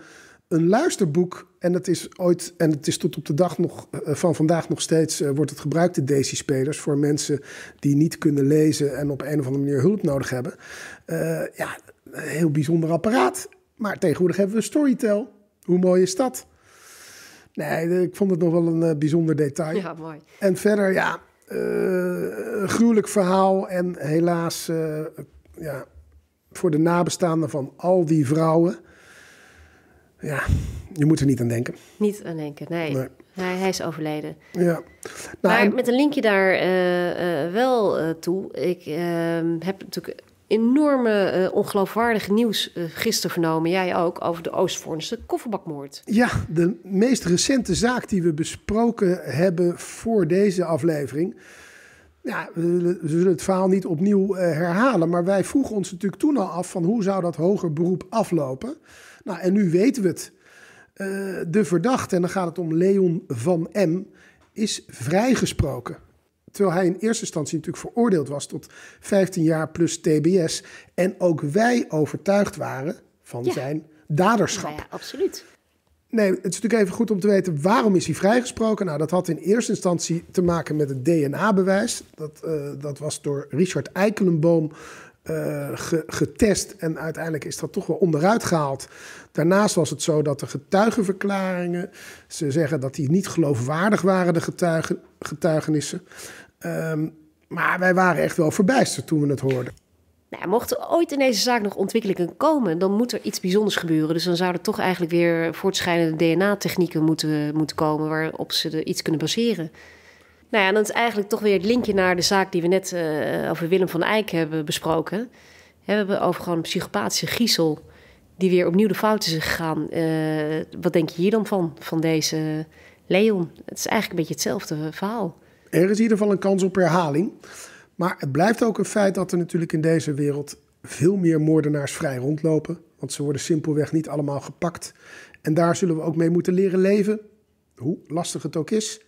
een luisterboek. En dat is ooit, en het is tot op de dag nog, eh, van vandaag nog steeds, eh, wordt het gebruikt, de Daisy-spelers, voor mensen die niet kunnen lezen en op een of andere manier hulp nodig hebben. Eh, ja, een heel bijzonder apparaat. Maar tegenwoordig hebben we Storytel. Hoe mooi is dat? Nee, ik vond het nog wel een bijzonder detail. Ja, mooi. En verder, ja, gruwelijk verhaal. En helaas, ja, voor de nabestaanden van al die vrouwen ja, je moet er niet aan denken. Niet aan denken, nee. nee. Hij, is overleden. Ja. Nou, maar met een linkje daar eh, eh, wel eh, toe. Ik ehm, heb natuurlijk enorme ongeloofwaardig nieuws gisteren vernomen. Jij ook, over de Oostvoornse kofferbakmoord. Ja, de meest recente zaak die we besproken hebben voor deze aflevering... Ja, we, zullen het verhaal niet opnieuw eh, herhalen, maar wij vroegen ons natuurlijk toen al af van hoe zou dat hoger beroep aflopen. Nou, en nu weten we het. Eh, de verdachte, en dan gaat het om Leon van M., is vrijgesproken. Terwijl hij in eerste instantie natuurlijk veroordeeld was tot 15 jaar plus TBS. En ook wij overtuigd waren van zijn daderschap. Nou ja, absoluut. Nee, het is natuurlijk even goed om te weten waarom is hij vrijgesproken. Nou, dat had in eerste instantie te maken met het DNA-bewijs. Dat, eh, dat was door Richard Eikelenboom eh, getest en uiteindelijk is dat toch wel onderuit gehaald. Daarnaast was het zo dat de getuigenverklaringen, ze zeggen dat die niet geloofwaardig waren, de getuigen, getuigenissen. Ehm, maar wij waren echt wel verbijsterd toen we het hoorden. Nou, mocht er ooit in deze zaak nog ontwikkelingen komen, dan moet er iets bijzonders gebeuren. Dus dan zouden toch eigenlijk weer voortschrijdende DNA-technieken moeten, moeten komen waarop ze er iets kunnen baseren. Nou ja, en dat is eigenlijk toch weer het linkje naar de zaak die we net eh, over Willem van Eyck hebben besproken. Hebben we hebben over gewoon een psychopathische giezel die weer opnieuw de fouten is gegaan. Eh, wat denk je hier dan van, van deze Leon? Het is eigenlijk een beetje hetzelfde verhaal. Er is in ieder geval een kans op herhaling. Maar het blijft ook een feit dat er natuurlijk in deze wereld veel meer moordenaars vrij rondlopen. Want ze worden simpelweg niet allemaal gepakt. En daar zullen we ook mee moeten leren leven, hoe lastig het ook is.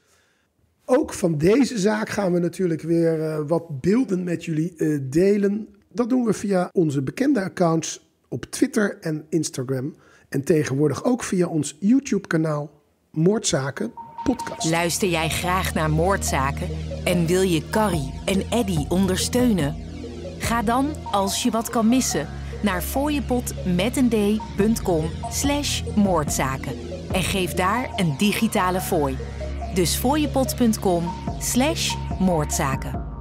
Ook van deze zaak gaan we natuurlijk weer eh, wat beelden met jullie eh, delen. Dat doen we via onze bekende accounts op Twitter en Instagram. En tegenwoordig ook via ons YouTube-kanaal Moordzaken podcast. Luister jij graag naar moordzaken en wil je Carrie en Eddy ondersteunen? Ga dan, als je wat kan missen, naar fooiepot.com slash moordzaken. En geef daar een digitale fooi. Dus fooiepot.com slash moordzaken.